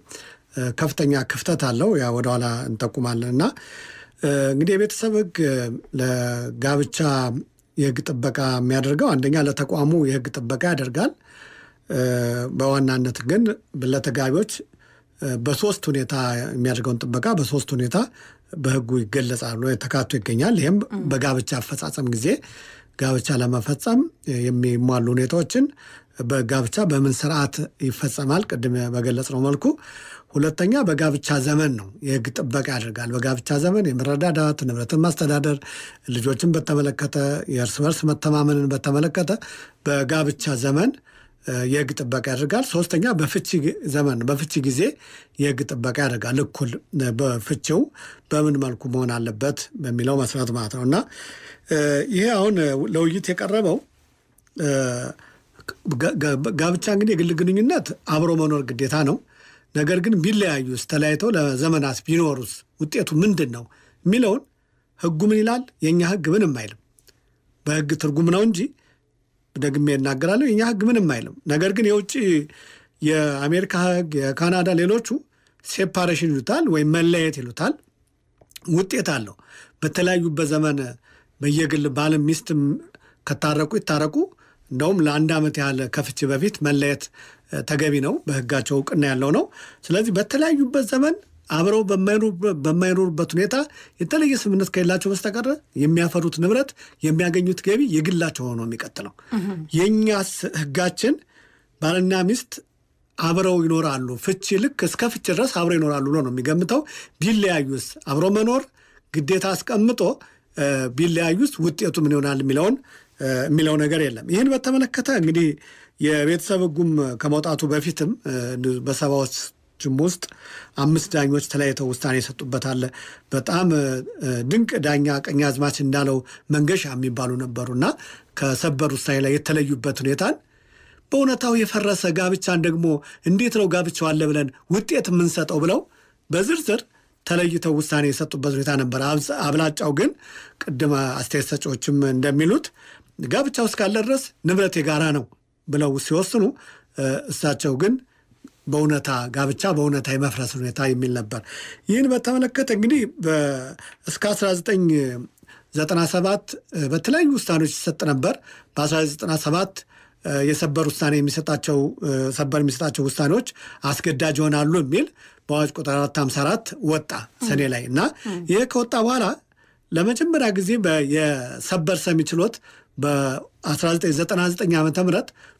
ከፍተኛ ክፍተት አለው። ያ ወደኋላ እንጠቁማለን እና እንግዲህ የቤተሰብ ህግ ለጋብቻ የህግ ጥበቃ የሚያደርገው አንደኛ ለተቋሙ የህግ ጥበቃ ያደርጋል። በዋናነት ግን ለተጋቢዎች በሶስት ሁኔታ የሚያደርገውን ጥበቃ በሶስት ሁኔታ በህጉ ይገለጻሉ ተካቶ ይገኛል። ይህም በጋብቻ አፈጻጸም ጊዜ ጋብቻ ለመፈጸም የሚሟሉ ሁኔታዎችን በጋብቻ በምን ስርዓት ይፈጸማል? ቅድም በገለጽነው መልኩ። ሁለተኛ በጋብቻ ዘመን ነው የህግ ጥበቃ ያደርጋል። በጋብቻ ዘመን የመረዳዳት ንብረትን ማስተዳደር፣ ልጆችን በተመለከተ የእርስ በርስ መተማመንን በተመለከተ በጋብቻ ዘመን የህግ ጥበቃ ያደርጋል። ሶስተኛ በፍቺ ዘመን በፍቺ ጊዜ የህግ ጥበቃ ያደርጋል። እኩል በፍቺው በምን መልኩ መሆን አለበት በሚለው መሰረት ማለት ነው እና ይሄ አሁን ለውይይት የቀረበው ጋብቻ እንግዲህ የግል ግንኙነት አብሮ መኖር ግዴታ ነው። ነገር ግን ቢለያዩስ ተለያይተው ለዘመናት ቢኖሩስ ውጤቱ ምንድን ነው የሚለውን ህጉ ምን ይላል? የእኛ ህግ ምንም አይልም። በህግ ትርጉም ነው እንጂ ደግሜ እናገራለሁ። የእኛ ህግ ምንም አይልም። ነገር ግን የውጭ የአሜሪካ ህግ፣ የካናዳ ሌሎቹ ሴፓሬሽን ይሉታል ወይም መለየት ይሉታል። ውጤት አለው። በተለያዩበት ዘመን በየግል ባልም ሚስትም ከታረቁ ይታረቁ እንደውም ለአንድ ዓመት ያህል ከፍቺ በፊት መለየት ተገቢ ነው፣ በህጋቸው እውቅና ያለው ነው። ስለዚህ በተለያዩበት ዘመን አብረው በማይኖሩበት ሁኔታ የተለየ ስምምነት ከሌላቸው በስተቀር የሚያፈሩት ንብረት የሚያገኙት ገቢ የግላቸው ሆኖ የሚቀጥለው። የእኛስ ህጋችን ባልና ሚስት አብረው ይኖራሉ፣ ፍቺ ልክ እስከ ፍቺ ድረስ አብረው ይኖራሉ ብሎ ነው የሚገምተው። ቢለያዩስ አብሮ መኖር ግዴታ አስቀምጦ ቢለያዩስ ውጤቱ ምን ይሆናል የሚለውን የሚለው ነገር የለም። ይህን በተመለከተ እንግዲህ የቤተሰብ ህጉም ከመውጣቱ በፊትም በሰባዎች ውስጥ አምስት ዳኞች ተለያይተው ውሳኔ የሰጡበት አለ። በጣም ድንቅ ዳኛ ቀኛዝማች እንዳለው መንገሻ የሚባሉ ነበሩና ከሰበር ውሳኔ ላይ የተለዩበት ሁኔታን በእውነታው የፈረሰ ጋብቻን ደግሞ እንዴት ነው ጋብቻው አለ ብለን ውጤት የምንሰጠው ብለው በዝርዝር ተለይተው ውሳኔ የሰጡበት ሁኔታ ነበር። አብላጫው ግን ቅድም አስተያየት ሰጪዎችም እንደሚሉት ጋብቻ እስካለ ድረስ ንብረት የጋራ ነው ብለው ሲወስኑ እሳቸው ግን በእውነታ ጋብቻ በእውነታ የመፍረስ ሁኔታ የሚል ነበር። ይህን በተመለከተ እንግዲህ እስከ 1997 በተለያዩ ውሳኔዎች ይሰጥ ነበር። በ1997 የሰበር ውሳኔ የሚሰጣቸው ሰበር የሚሰጣቸው ውሳኔዎች አስገዳጅ ይሆናሉ የሚል በአዋጅ ቁጥር 454 ወጣ ሰኔ ላይ እና ይህ ከወጣ በኋላ ለመጀመሪያ ጊዜ የሰበር ሰሚ ችሎት በ1999 ዓ ም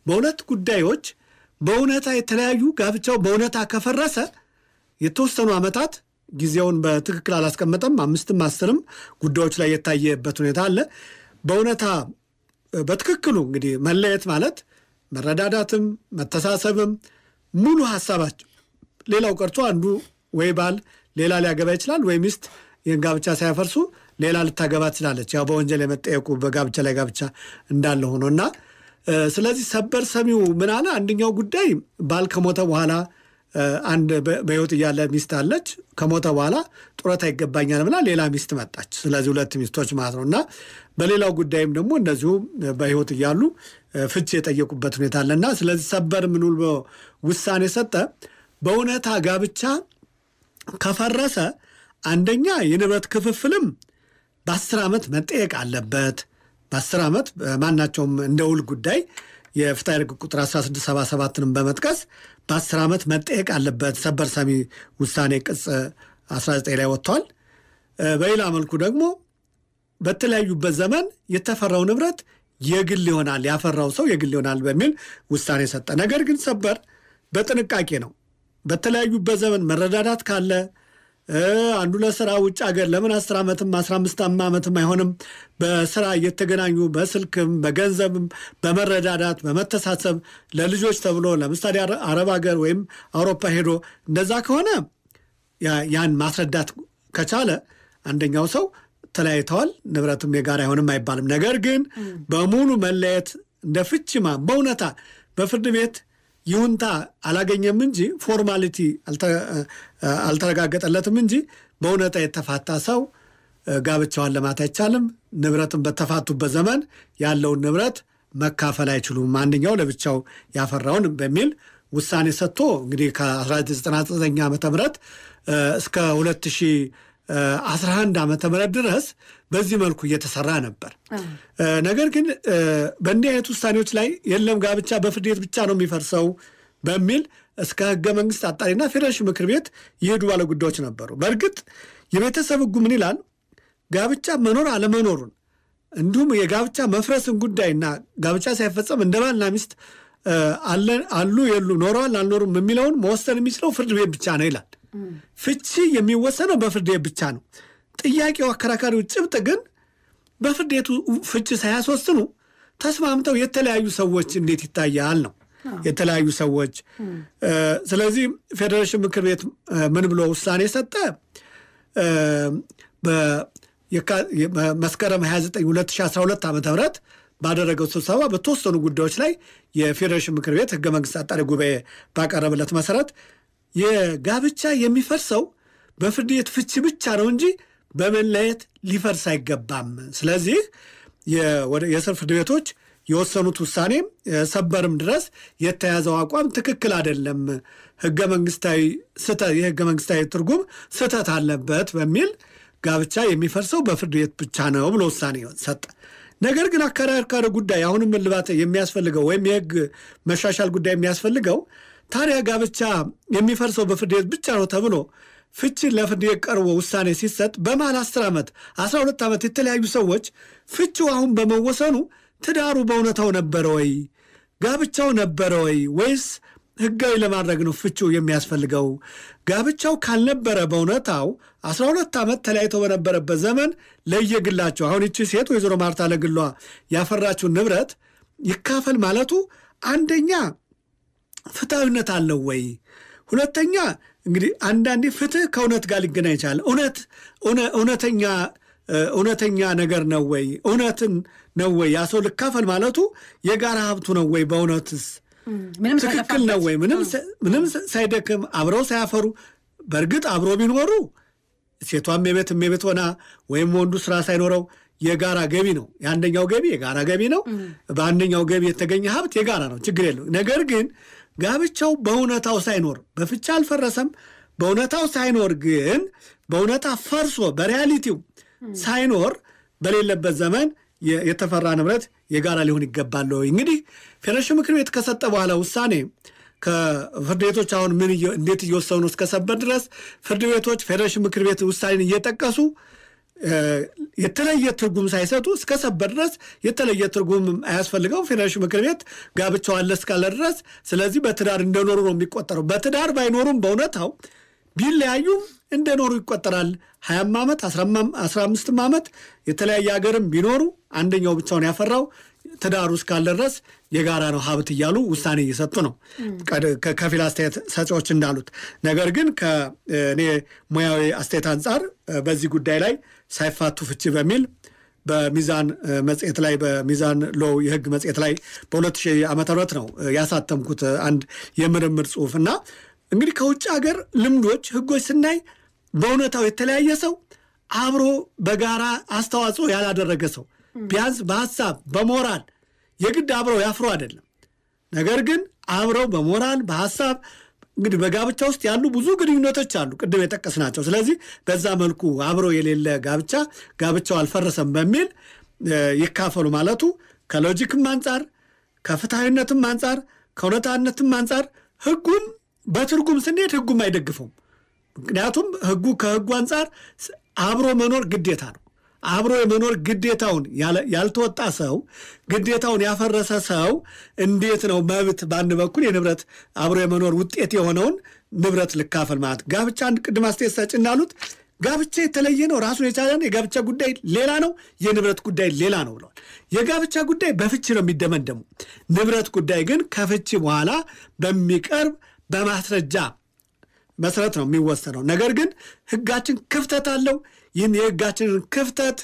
በሁለት ጉዳዮች በእውነታ የተለያዩ ጋብቻው በእውነታ ከፈረሰ የተወሰኑ ዓመታት ጊዜውን በትክክል አላስቀመጠም፣ አምስትም አስርም ጉዳዮች ላይ የታየበት ሁኔታ አለ። በእውነታ በትክክሉ እንግዲህ መለየት ማለት መረዳዳትም መተሳሰብም ሙሉ ሀሳባቸው ሌላው ቀርቶ አንዱ ወይ ባል ሌላ ሊያገባ ይችላል ወይ ሚስት ይህን ጋብቻ ሳያፈርሱ ሌላ ልታገባ ትችላለች። ያው በወንጀል የመጠየቁ በጋብቻ ላይ ጋብቻ እንዳለ ሆኖ እና ስለዚህ ሰበር ሰሚው ምን አለ? አንደኛው ጉዳይ ባል ከሞተ በኋላ አንድ በህይወት እያለ ሚስት አለች። ከሞተ በኋላ ጡረታ ይገባኛል ብላ ሌላ ሚስት መጣች። ስለዚህ ሁለት ሚስቶች ማለት ነው እና በሌላው ጉዳይም ደግሞ እንደዚሁ በህይወት እያሉ ፍች የጠየቁበት ሁኔታ አለና ስለዚህ ሰበር ምን ውሳኔ ሰጠ? በእውነታ ጋብቻ ከፈረሰ አንደኛ የንብረት ክፍፍልም በአስር ዓመት መጠየቅ አለበት። በአስር ዓመት ማናቸውም እንደ ውል ጉዳይ የፍትሐ ረቂቅ ቁጥር 1677 ን በመጥቀስ በአስር ዓመት መጠየቅ አለበት። ሰበር ሰሚ ውሳኔ ቅጽ 19 ላይ ወጥቷል። በሌላ መልኩ ደግሞ በተለያዩበት ዘመን የተፈራው ንብረት የግል ይሆናል፣ ያፈራው ሰው የግል ይሆናል በሚል ውሳኔ ሰጠ። ነገር ግን ሰበር በጥንቃቄ ነው። በተለያዩበት ዘመን መረዳዳት ካለ አንዱ ለስራ ውጭ ሀገር ለምን አስር ዓመትም አስራ አምስት ዓመትም አይሆንም በስራ እየተገናኙ በስልክም በገንዘብም በመረዳዳት በመተሳሰብ ለልጆች ተብሎ ለምሳሌ አረብ ሀገር ወይም አውሮፓ ሄዶ እንደዛ ከሆነ ያን ማስረዳት ከቻለ አንደኛው ሰው ተለያይተዋል፣ ንብረትም የጋራ አይሆንም አይባልም። ነገር ግን በሙሉ መለየት እንደ ፍችማ በእውነታ በፍርድ ቤት ይሁንታ አላገኘም እንጂ ፎርማሊቲ አልተረጋገጠለትም እንጂ በእውነታ የተፋታ ሰው ጋብቻዋን ለማት አይቻልም። ንብረትን በተፋቱበት ዘመን ያለውን ንብረት መካፈል አይችሉም፣ አንደኛው ለብቻው ያፈራውን በሚል ውሳኔ ሰጥቶ እንግዲህ ከ1999 ዓ ም እስከ 2011 ዓ ም ድረስ በዚህ መልኩ እየተሰራ ነበር። ነገር ግን በእንዲህ አይነት ውሳኔዎች ላይ የለም ጋብቻ በፍርድ ቤት ብቻ ነው የሚፈርሰው በሚል እስከ ህገ መንግስት አጣሪና ፌዴሬሽን ምክር ቤት የሄዱ ባለጉዳዮች ነበሩ። በእርግጥ የቤተሰብ ህጉ ምን ይላል? ጋብቻ መኖር አለመኖሩን እንዲሁም የጋብቻ መፍረስን ጉዳይና ጋብቻ ሳይፈጸም እንደ ባልና ሚስት አሉ የሉ ኖረዋል አልኖሩም የሚለውን መወሰን የሚችለው ፍርድ ቤት ብቻ ነው ይላል። ፍቺ የሚወሰነው በፍርድ ቤት ብቻ ነው። ጥያቄው አከራካሪው ጭብጥ ግን በፍርድ ቤቱ ፍቺ ሳያስወስኑ ተስማምተው የተለያዩ ሰዎች እንዴት ይታያል ነው። የተለያዩ ሰዎች። ስለዚህ ፌዴሬሽን ምክር ቤት ምን ብሎ ውሳኔ ሰጠ? መስከረም 29 2012 ዓ ም ባደረገው ስብሰባ በተወሰኑ ጉዳዮች ላይ የፌዴሬሽን ምክር ቤት ህገ መንግስት አጣሪ ጉባኤ ባቀረበለት መሰረት የጋብቻ የሚፈርሰው በፍርድ ቤት ፍቺ ብቻ ነው እንጂ በመለየት ሊፈርስ አይገባም። ስለዚህ የስር ፍርድ ቤቶች የወሰኑት ውሳኔ ሰበርም ድረስ የተያዘው አቋም ትክክል አይደለም፣ ህገ መንግስታዊ ስህተት የህገ መንግስታዊ ትርጉም ስህተት አለበት በሚል ጋብቻ የሚፈርሰው በፍርድ ቤት ብቻ ነው ብሎ ውሳኔ ሰጠ። ነገር ግን አከራካሪ ጉዳይ አሁንም እልባት የሚያስፈልገው ወይም የህግ መሻሻል ጉዳይ የሚያስፈልገው ታዲያ ጋብቻ የሚፈርሰው በፍርድ ቤት ብቻ ነው ተብሎ ፍቺ ለፍርድ ቤት ቀርቦ ውሳኔ ሲሰጥ በመሃል አስር ዓመት አስራ ሁለት ዓመት የተለያዩ ሰዎች ፍቺው አሁን በመወሰኑ ትዳሩ በእውነታው ነበረ ወይ? ጋብቻው ነበረ ወይ? ወይስ ህጋዊ ለማድረግ ነው ፍቹ የሚያስፈልገው? ጋብቻው ካልነበረ በእውነታው 12 ዓመት ተለያይቶ በነበረበት ዘመን ለየግላቸው አሁን ይቺ ሴት ወይዘሮ ማርታ ለግሏ ያፈራችውን ንብረት ይካፈል ማለቱ አንደኛ ፍትሐዊነት አለው ወይ? ሁለተኛ እንግዲህ አንዳንዴ ፍትህ ከእውነት ጋር ሊገናኝ ይችላል። እውነት እውነተኛ እውነተኛ ነገር ነው ወይ? እውነትን ነው ወይ? አቶ ልካፈል ማለቱ የጋራ ሀብቱ ነው ወይ? በእውነትስ ትክክል ነው ወይ? ምንም ሳይደክም አብረው ሳያፈሩ በእርግጥ አብሮ ቢኖሩ ሴቷም የቤት የቤት ሆና ወይም ወንዱ ስራ ሳይኖረው የጋራ ገቢ ነው። የአንደኛው ገቢ የጋራ ገቢ ነው። በአንደኛው ገቢ የተገኘ ሀብት የጋራ ነው። ችግር የለው። ነገር ግን ጋብቻው በእውነታው ሳይኖር በፍቻ አልፈረሰም። በእውነታው ሳይኖር ግን በእውነታ ፈርሶ በሪያሊቲው ሳይኖር በሌለበት ዘመን የተፈራ ንብረት የጋራ ሊሆን ይገባል። እንግዲህ ፌዴሬሽን ምክር ቤት ከሰጠ በኋላ ውሳኔ ከፍርድ ቤቶች አሁን ምን እንዴት እየወሰኑ እስከሰበር ድረስ ፍርድ ቤቶች ፌዴሬሽን ምክር ቤት ውሳኔን እየጠቀሱ የተለየ ትርጉም ሳይሰጡ እስከ ሰበር ድረስ የተለየ ትርጉም አያስፈልገው ፌዴሬሽን ምክር ቤት ጋብቻው አለ እስካለ ድረስ ስለዚህ በትዳር እንደኖሩ ነው የሚቆጠረው። በትዳር ባይኖሩም በእውነታው ቢለያዩም እንደኖሩ ይቆጠራል። ሀያም ዓመት አስራ አምስትም ዓመት የተለያየ ሀገርም ቢኖሩ አንደኛው ብቻውን ያፈራው ትዳሩ እስካለ ድረስ የጋራ ነው ሀብት እያሉ ውሳኔ እየሰጡ ነው ከፊል አስተያየት ሰጪዎች እንዳሉት። ነገር ግን ከእኔ ሙያዊ አስተያየት አንጻር በዚህ ጉዳይ ላይ ሳይፋቱ ፍቺ በሚል በሚዛን መጽሔት ላይ በሚዛን ሎው የህግ መጽሔት ላይ በ2000 ዓ.ም ነው ያሳተምኩት አንድ የምርምር ጽሁፍ እና እንግዲህ ከውጭ ሀገር ልምዶች ህጎች ስናይ በእውነታው የተለያየ ሰው አብሮ በጋራ አስተዋጽኦ ያላደረገ ሰው ቢያንስ በሀሳብ በሞራል የግድ አብረው ያፍሮ አይደለም። ነገር ግን አብረው በሞራል በሀሳብ እንግዲህ በጋብቻ ውስጥ ያሉ ብዙ ግንኙነቶች አሉ ቅድም የጠቀስ ናቸው ስለዚህ በዛ መልኩ አብሮ የሌለ ጋብቻ ጋብቻው አልፈረሰም በሚል ይካፈሉ ማለቱ ከሎጂክም አንጻር ከፍትሐዊነትም አንጻር ከእውነታነትም አንጻር ህጉም በትርጉም ስንሄድ ህጉም አይደግፈውም። ምክንያቱም ህጉ ከህጉ አንጻር አብሮ መኖር ግዴታ ነው። አብሮ የመኖር ግዴታውን ያልተወጣ ሰው ግዴታውን ያፈረሰ ሰው እንዴት ነው መብት በአንድ በኩል የንብረት አብሮ የመኖር ውጤት የሆነውን ንብረት ልካፈል ማለት ጋብቻ አንድ ቅድም አስተያየት ሰጭ እንዳሉት ጋብቻ የተለየ ነው፣ ራሱን የቻለ የጋብቻ ጉዳይ ሌላ ነው፣ የንብረት ጉዳይ ሌላ ነው ብለዋል። የጋብቻ ጉዳይ በፍቺ ነው የሚደመደሙ። ንብረት ጉዳይ ግን ከፍቺ በኋላ በሚቀርብ በማስረጃ መሰረት ነው የሚወሰነው። ነገር ግን ህጋችን ክፍተት አለው። ይህን የህጋችንን ክፍተት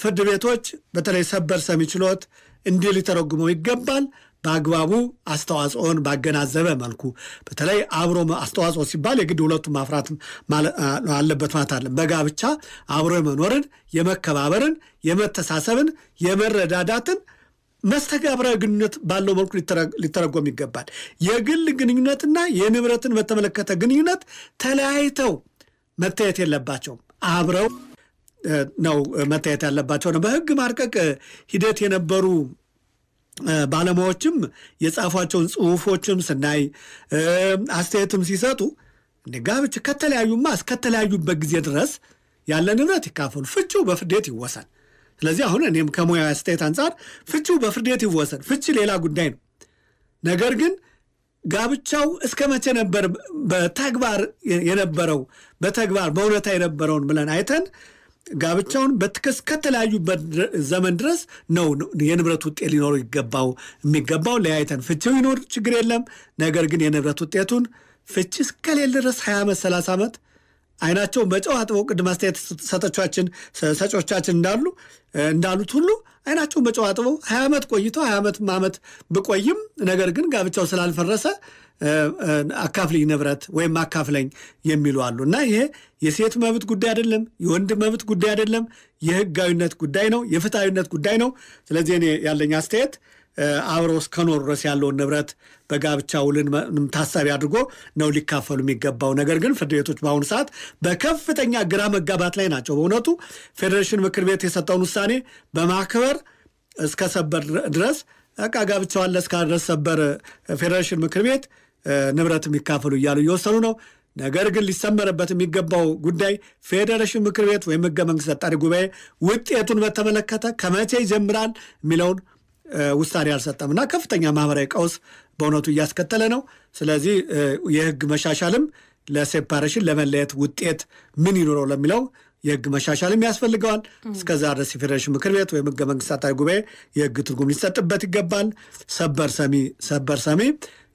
ፍርድ ቤቶች በተለይ ሰበር ሰሚ ችሎት እንዲህ ሊተረጉመው ይገባል። በአግባቡ አስተዋጽኦን ባገናዘበ መልኩ በተለይ አብሮ አስተዋጽኦ ሲባል የግድ ሁለቱ ማፍራት አለበት ማለት አለ። በጋብቻ አብሮ የመኖርን፣ የመከባበርን፣ የመተሳሰብን፣ የመረዳዳትን መስተጋብራዊ ግንኙነት ባለው መልኩ ሊተረጎም ይገባል። የግል ግንኙነትና የንብረትን በተመለከተ ግንኙነት ተለያይተው መታየት የለባቸውም፣ አብረው ነው መታየት ያለባቸው ነው። በህግ ማርቀቅ ሂደት የነበሩ ባለሙያዎችም የጻፏቸውን ጽሁፎችም ስናይ አስተያየትም ሲሰጡ ጋብቻ ከተለያዩማ እስከተለያዩበት ጊዜ ድረስ ያለ ንብረት ይካፈሉ፣ ፍቺው በፍዴት ይወሳል። ስለዚህ አሁን እኔም ከሙያ አስተያየት አንጻር ፍቺው በፍርድ ቤት ይወሰን፣ ፍቺ ሌላ ጉዳይ ነው። ነገር ግን ጋብቻው እስከ መቼ ነበር በተግባር የነበረው በተግባር በእውነታ የነበረውን ብለን አይተን ጋብቻውን በትክስ ከተለያዩበት ዘመን ድረስ ነው የንብረት ውጤት ሊኖሩ ይገባው የሚገባው ለያይተን ፍቺው ይኖር ችግር የለም። ነገር ግን የንብረት ውጤቱን ፍቺ እስከሌለ ድረስ 20 ዓመት 30 ዓመት አይናቸው በጨው አጥበው ቅድም አስተያየት ሰጠቻችን ሰጮቻችን እንዳሉ እንዳሉት ሁሉ አይናቸውን በጨው አጥበው ሀያ ዓመት ቆይቶ ሀያ ዓመት ዓመት ብቆይም ነገር ግን ጋብቻው ስላልፈረሰ አካፍልኝ ንብረት ወይም አካፍለኝ የሚሉ አሉ እና ይሄ የሴት መብት ጉዳይ አይደለም፣ የወንድ መብት ጉዳይ አይደለም። የህጋዊነት ጉዳይ ነው፣ የፍትሐዊነት ጉዳይ ነው። ስለዚህ እኔ ያለኝ አስተያየት አብረው እስከኖሩ ድረስ ያለውን ንብረት በጋብቻ ውልን ታሳቢ አድርጎ ነው ሊካፈሉ የሚገባው። ነገር ግን ፍርድ ቤቶች በአሁኑ ሰዓት በከፍተኛ ግራ መጋባት ላይ ናቸው። በእውነቱ ፌዴሬሽን ምክር ቤት የሰጠውን ውሳኔ በማክበር እስከ ሰበር ድረስ በቃ ጋብቻዋን እስካልደረስ ሰበር ፌዴሬሽን ምክር ቤት ንብረት የሚካፈሉ እያሉ እየወሰኑ ነው። ነገር ግን ሊሰመርበት የሚገባው ጉዳይ ፌዴሬሽን ምክር ቤት ወይም ህገ መንግስት አጣሪ ጉባኤ ውጤቱን በተመለከተ ከመቼ ይጀምራል የሚለውን ውሳኔ አልሰጠም እና ከፍተኛ ማህበራዊ ቀውስ በእውነቱ እያስከተለ ነው። ስለዚህ የህግ መሻሻልም ለሴፓሬሽን ለመለየት ውጤት ምን ይኑረው ለሚለው የህግ መሻሻልም ያስፈልገዋል። እስከዛ ድረስ የፌዴሬሽን ምክር ቤት ወይም ህገ መንግስታታዊ ጉባኤ የህግ ትርጉም ሊሰጥበት ይገባል። ሰበር ሰሚ ሰበር ሰሚ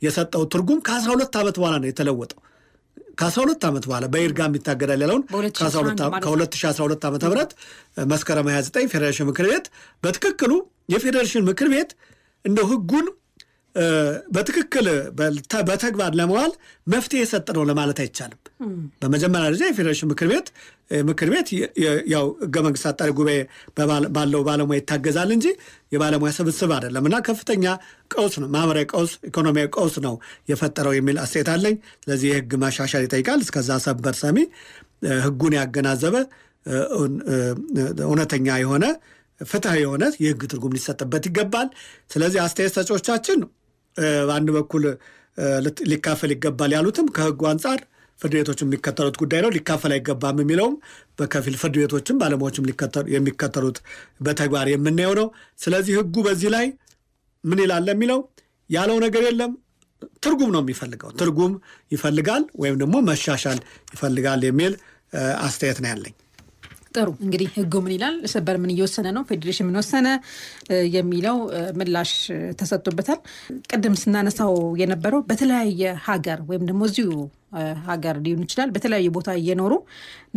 የሰጠው ትርጉም ከአስራ ሁለት ዓመት በኋላ ነው የተለወጠው። ከአስራ ሁለት ዓመት በኋላ በይርጋም የሚታገዳል ያለውን ከ2012 ዓ ም መስከረም 29 ፌዴሬሽን ምክር ቤት በትክክሉ የፌዴሬሽን ምክር ቤት እንደ ህጉን በትክክል በተግባር ለመዋል መፍትሄ የሰጠ ነው ለማለት አይቻልም። በመጀመሪያ ደረጃ የፌዴሬሽን ምክር ቤት ምክር ቤት ያው ህገ መንግስት አጣሪ ጉባኤ ባለው ባለሙያ ይታገዛል እንጂ የባለሙያ ስብስብ አይደለም እና ከፍተኛ ቀውስ ነው፣ ማህበራዊ ቀውስ፣ ኢኮኖሚያዊ ቀውስ ነው የፈጠረው የሚል አስተያየት አለኝ። ስለዚህ የህግ ማሻሻል ይጠይቃል። እስከዛ ሰበር ሰሚ ህጉን ያገናዘበ እውነተኛ የሆነ ፍትህ የሆነ የህግ ትርጉም ሊሰጥበት ይገባል። ስለዚህ አስተያየት ሰጪዎቻችን በአንድ በኩል ሊካፈል ይገባል ያሉትም ከህጉ አንጻር ፍርድ ቤቶች የሚከተሉት ጉዳይ ነው። ሊካፈል አይገባም የሚለውም በከፊል ፍርድ ቤቶችም ባለሙያዎችም የሚከተሉት በተግባር የምናየው ነው። ስለዚህ ህጉ በዚህ ላይ ምን ይላል የሚለው ያለው ነገር የለም። ትርጉም ነው የሚፈልገው፣ ትርጉም ይፈልጋል ወይም ደግሞ መሻሻል ይፈልጋል የሚል አስተያየት ነው ያለኝ። ጥሩ እንግዲህ ህጉ ምን ይላል? ሰበር ምን እየወሰነ ነው? ፌዴሬሽን ምን ወሰነ? የሚለው ምላሽ ተሰጥቶበታል። ቅድም ስናነሳው የነበረው በተለያየ ሀገር ወይም ደግሞ እዚሁ ሀገር ሊሆን ይችላል በተለያየ ቦታ እየኖሩ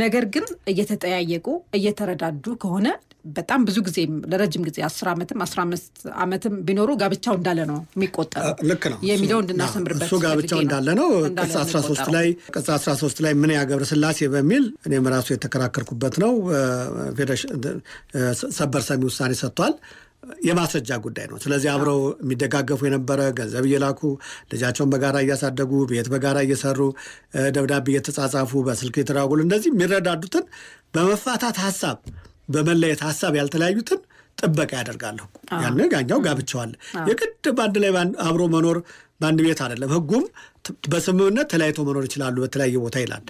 ነገር ግን እየተጠያየቁ እየተረዳዱ ከሆነ በጣም ብዙ ጊዜ ለረጅም ጊዜ አስር ዓመትም አስራ አምስት ዓመትም ቢኖሩ ጋብቻው እንዳለ ነው የሚቆጠሩ ልክ ነው የሚለው እንድናሰምርበት እሱ ጋብቻው እንዳለ ነው ቅጽ አስራ ሶስት ላይ ቅጽ አስራ ሶስት ላይ ምን ያገብረ ስላሴ በሚል እኔም ራሱ የተከራከርኩበት ነው ሰበር ሰሚ ውሳኔ ሰጥቷል የማስረጃ ጉዳይ ነው። ስለዚህ አብረው የሚደጋገፉ የነበረ ገንዘብ እየላኩ ልጃቸውን በጋራ እያሳደጉ ቤት በጋራ እየሰሩ ደብዳቤ እየተጻጻፉ በስልክ የተደዋወሉ እንደዚህ የሚረዳዱትን በመፋታት ሀሳብ በመለየት ሀሳብ ያልተለያዩትን ጥበቃ ያደርጋለሁ። ያን ያኛው ጋብቻዋል የግድ በአንድ ላይ አብሮ መኖር በአንድ ቤት አይደለም። ህጉም በስምምነት ተለያይቶ መኖር ይችላሉ በተለያየ ቦታ ይላል።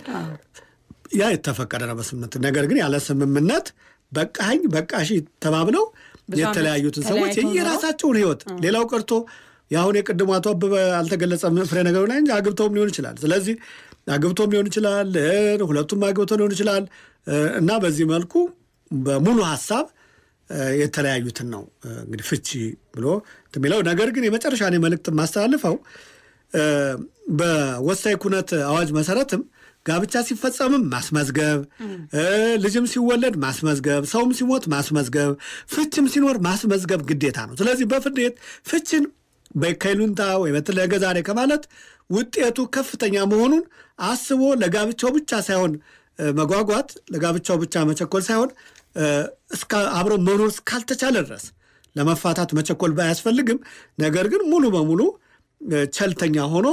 ያ የተፈቀደ ነው በስምምነት ነገር ግን ያለ ስምምነት በቃኝ በቃሽ ተባብለው የተለያዩትን ሰዎች የየራሳቸውን ህይወት ሌላው ቀርቶ የአሁን የቅድሞ አቶ አበበ አልተገለጸም ፍሬ ነገሩ ላይ እንጂ አግብተውም ሊሆን ይችላል። ስለዚህ አግብቶም ሊሆን ይችላል፣ ሁለቱም አግብቶ ሊሆን ይችላል እና በዚህ መልኩ በሙሉ ሀሳብ የተለያዩትን ነው እንግዲህ ፍቺ ብሎ የሚለው ነገር ግን የመጨረሻ እኔ መልእክት ማስተላልፈው በወሳኝ ኩነት አዋጅ መሰረትም ጋብቻ ሲፈጸምም ማስመዝገብ፣ ልጅም ሲወለድ ማስመዝገብ፣ ሰውም ሲሞት ማስመዝገብ፣ ፍችም ሲኖር ማስመዝገብ ግዴታ ነው። ስለዚህ በፍርድ ቤት ፍችን በከይሉንታ ወይ በተለየ ገዛሬ ከማለት ውጤቱ ከፍተኛ መሆኑን አስቦ ለጋብቻው ብቻ ሳይሆን መጓጓት ለጋብቻው ብቻ መቸኮል ሳይሆን አብሮ መኖር እስካልተቻለ ድረስ ለመፋታት መቸኮል ባያስፈልግም፣ ነገር ግን ሙሉ በሙሉ ቸልተኛ ሆኖ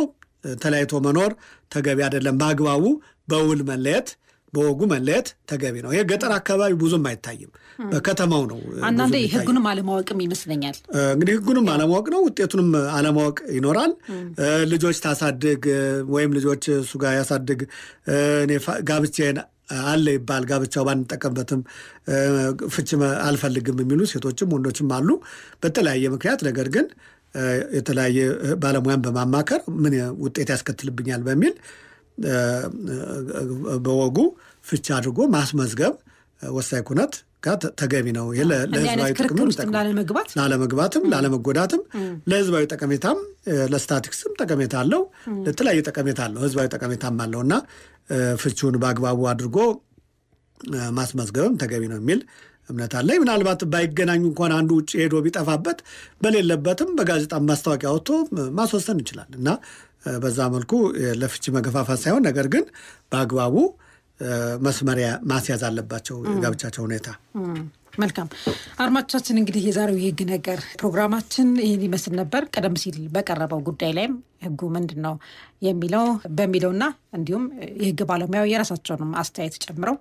ተለያይቶ መኖር ተገቢ አይደለም። በአግባቡ በውል መለየት በወጉ መለየት ተገቢ ነው። ይሄ ገጠር አካባቢ ብዙም አይታይም፣ በከተማው ነው። አንዳንዴ ህጉንም አለማወቅም ይመስለኛል። እንግዲህ ህጉንም አለማወቅ ነው፣ ውጤቱንም አለማወቅ ይኖራል። ልጆች ታሳድግ ወይም ልጆች እሱ ጋር ያሳድግ ጋብቼን አለ ይባል ጋብቻው ባንጠቀምበትም ፍች አልፈልግም የሚሉ ሴቶችም ወንዶችም አሉ በተለያየ ምክንያት። ነገር ግን የተለያየ ባለሙያን በማማከር ምን ውጤት ያስከትልብኛል በሚል በወጉ ፍቻ አድርጎ ማስመዝገብ ወሳኝ ኩነት ተገቢ ነው። ለህዝባዊ ላለመግባትም ላለመጎዳትም ለህዝባዊ ጠቀሜታም ለስታቲክስም ጠቀሜታ አለው፣ ለተለያየ ጠቀሜታ አለው፣ ህዝባዊ ጠቀሜታም አለው እና ፍቹን በአግባቡ አድርጎ ማስመዝገብም ተገቢ ነው የሚል እምነት አለኝ። ምናልባት ባይገናኙ እንኳን አንዱ ውጭ ሄዶ ቢጠፋበት በሌለበትም በጋዜጣ ማስታወቂያ ወጥቶ ማስወሰን ይችላል እና በዛ መልኩ ለፍቺ መገፋፋት ሳይሆን ነገር ግን በአግባቡ መስመሪያ ማስያዝ አለባቸው የጋብቻቸው ሁኔታ መልካም አድማጮቻችን፣ እንግዲህ የዛሬው የህግ ነገር ፕሮግራማችን ይህን ይመስል ነበር። ቀደም ሲል በቀረበው ጉዳይ ላይም ህጉ ምንድን ነው የሚለው በሚለውና እንዲሁም የህግ ባለሙያው የራሳቸውንም አስተያየት ጨምረው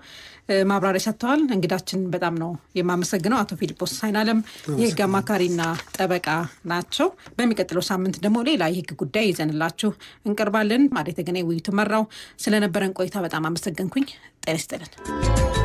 ማብራሪያ ሰጥተዋል። እንግዳችን በጣም ነው የማመሰግነው። አቶ ፊልጶስ ሀይናለም የህግ አማካሪና ጠበቃ ናቸው። በሚቀጥለው ሳምንት ደግሞ ሌላ የህግ ጉዳይ ይዘንላችሁ እንቀርባለን። ማለት የተገናኝ ውይይቱ መራው። ስለነበረን ቆይታ በጣም አመሰገንኩኝ። ጤና ይስጥልን።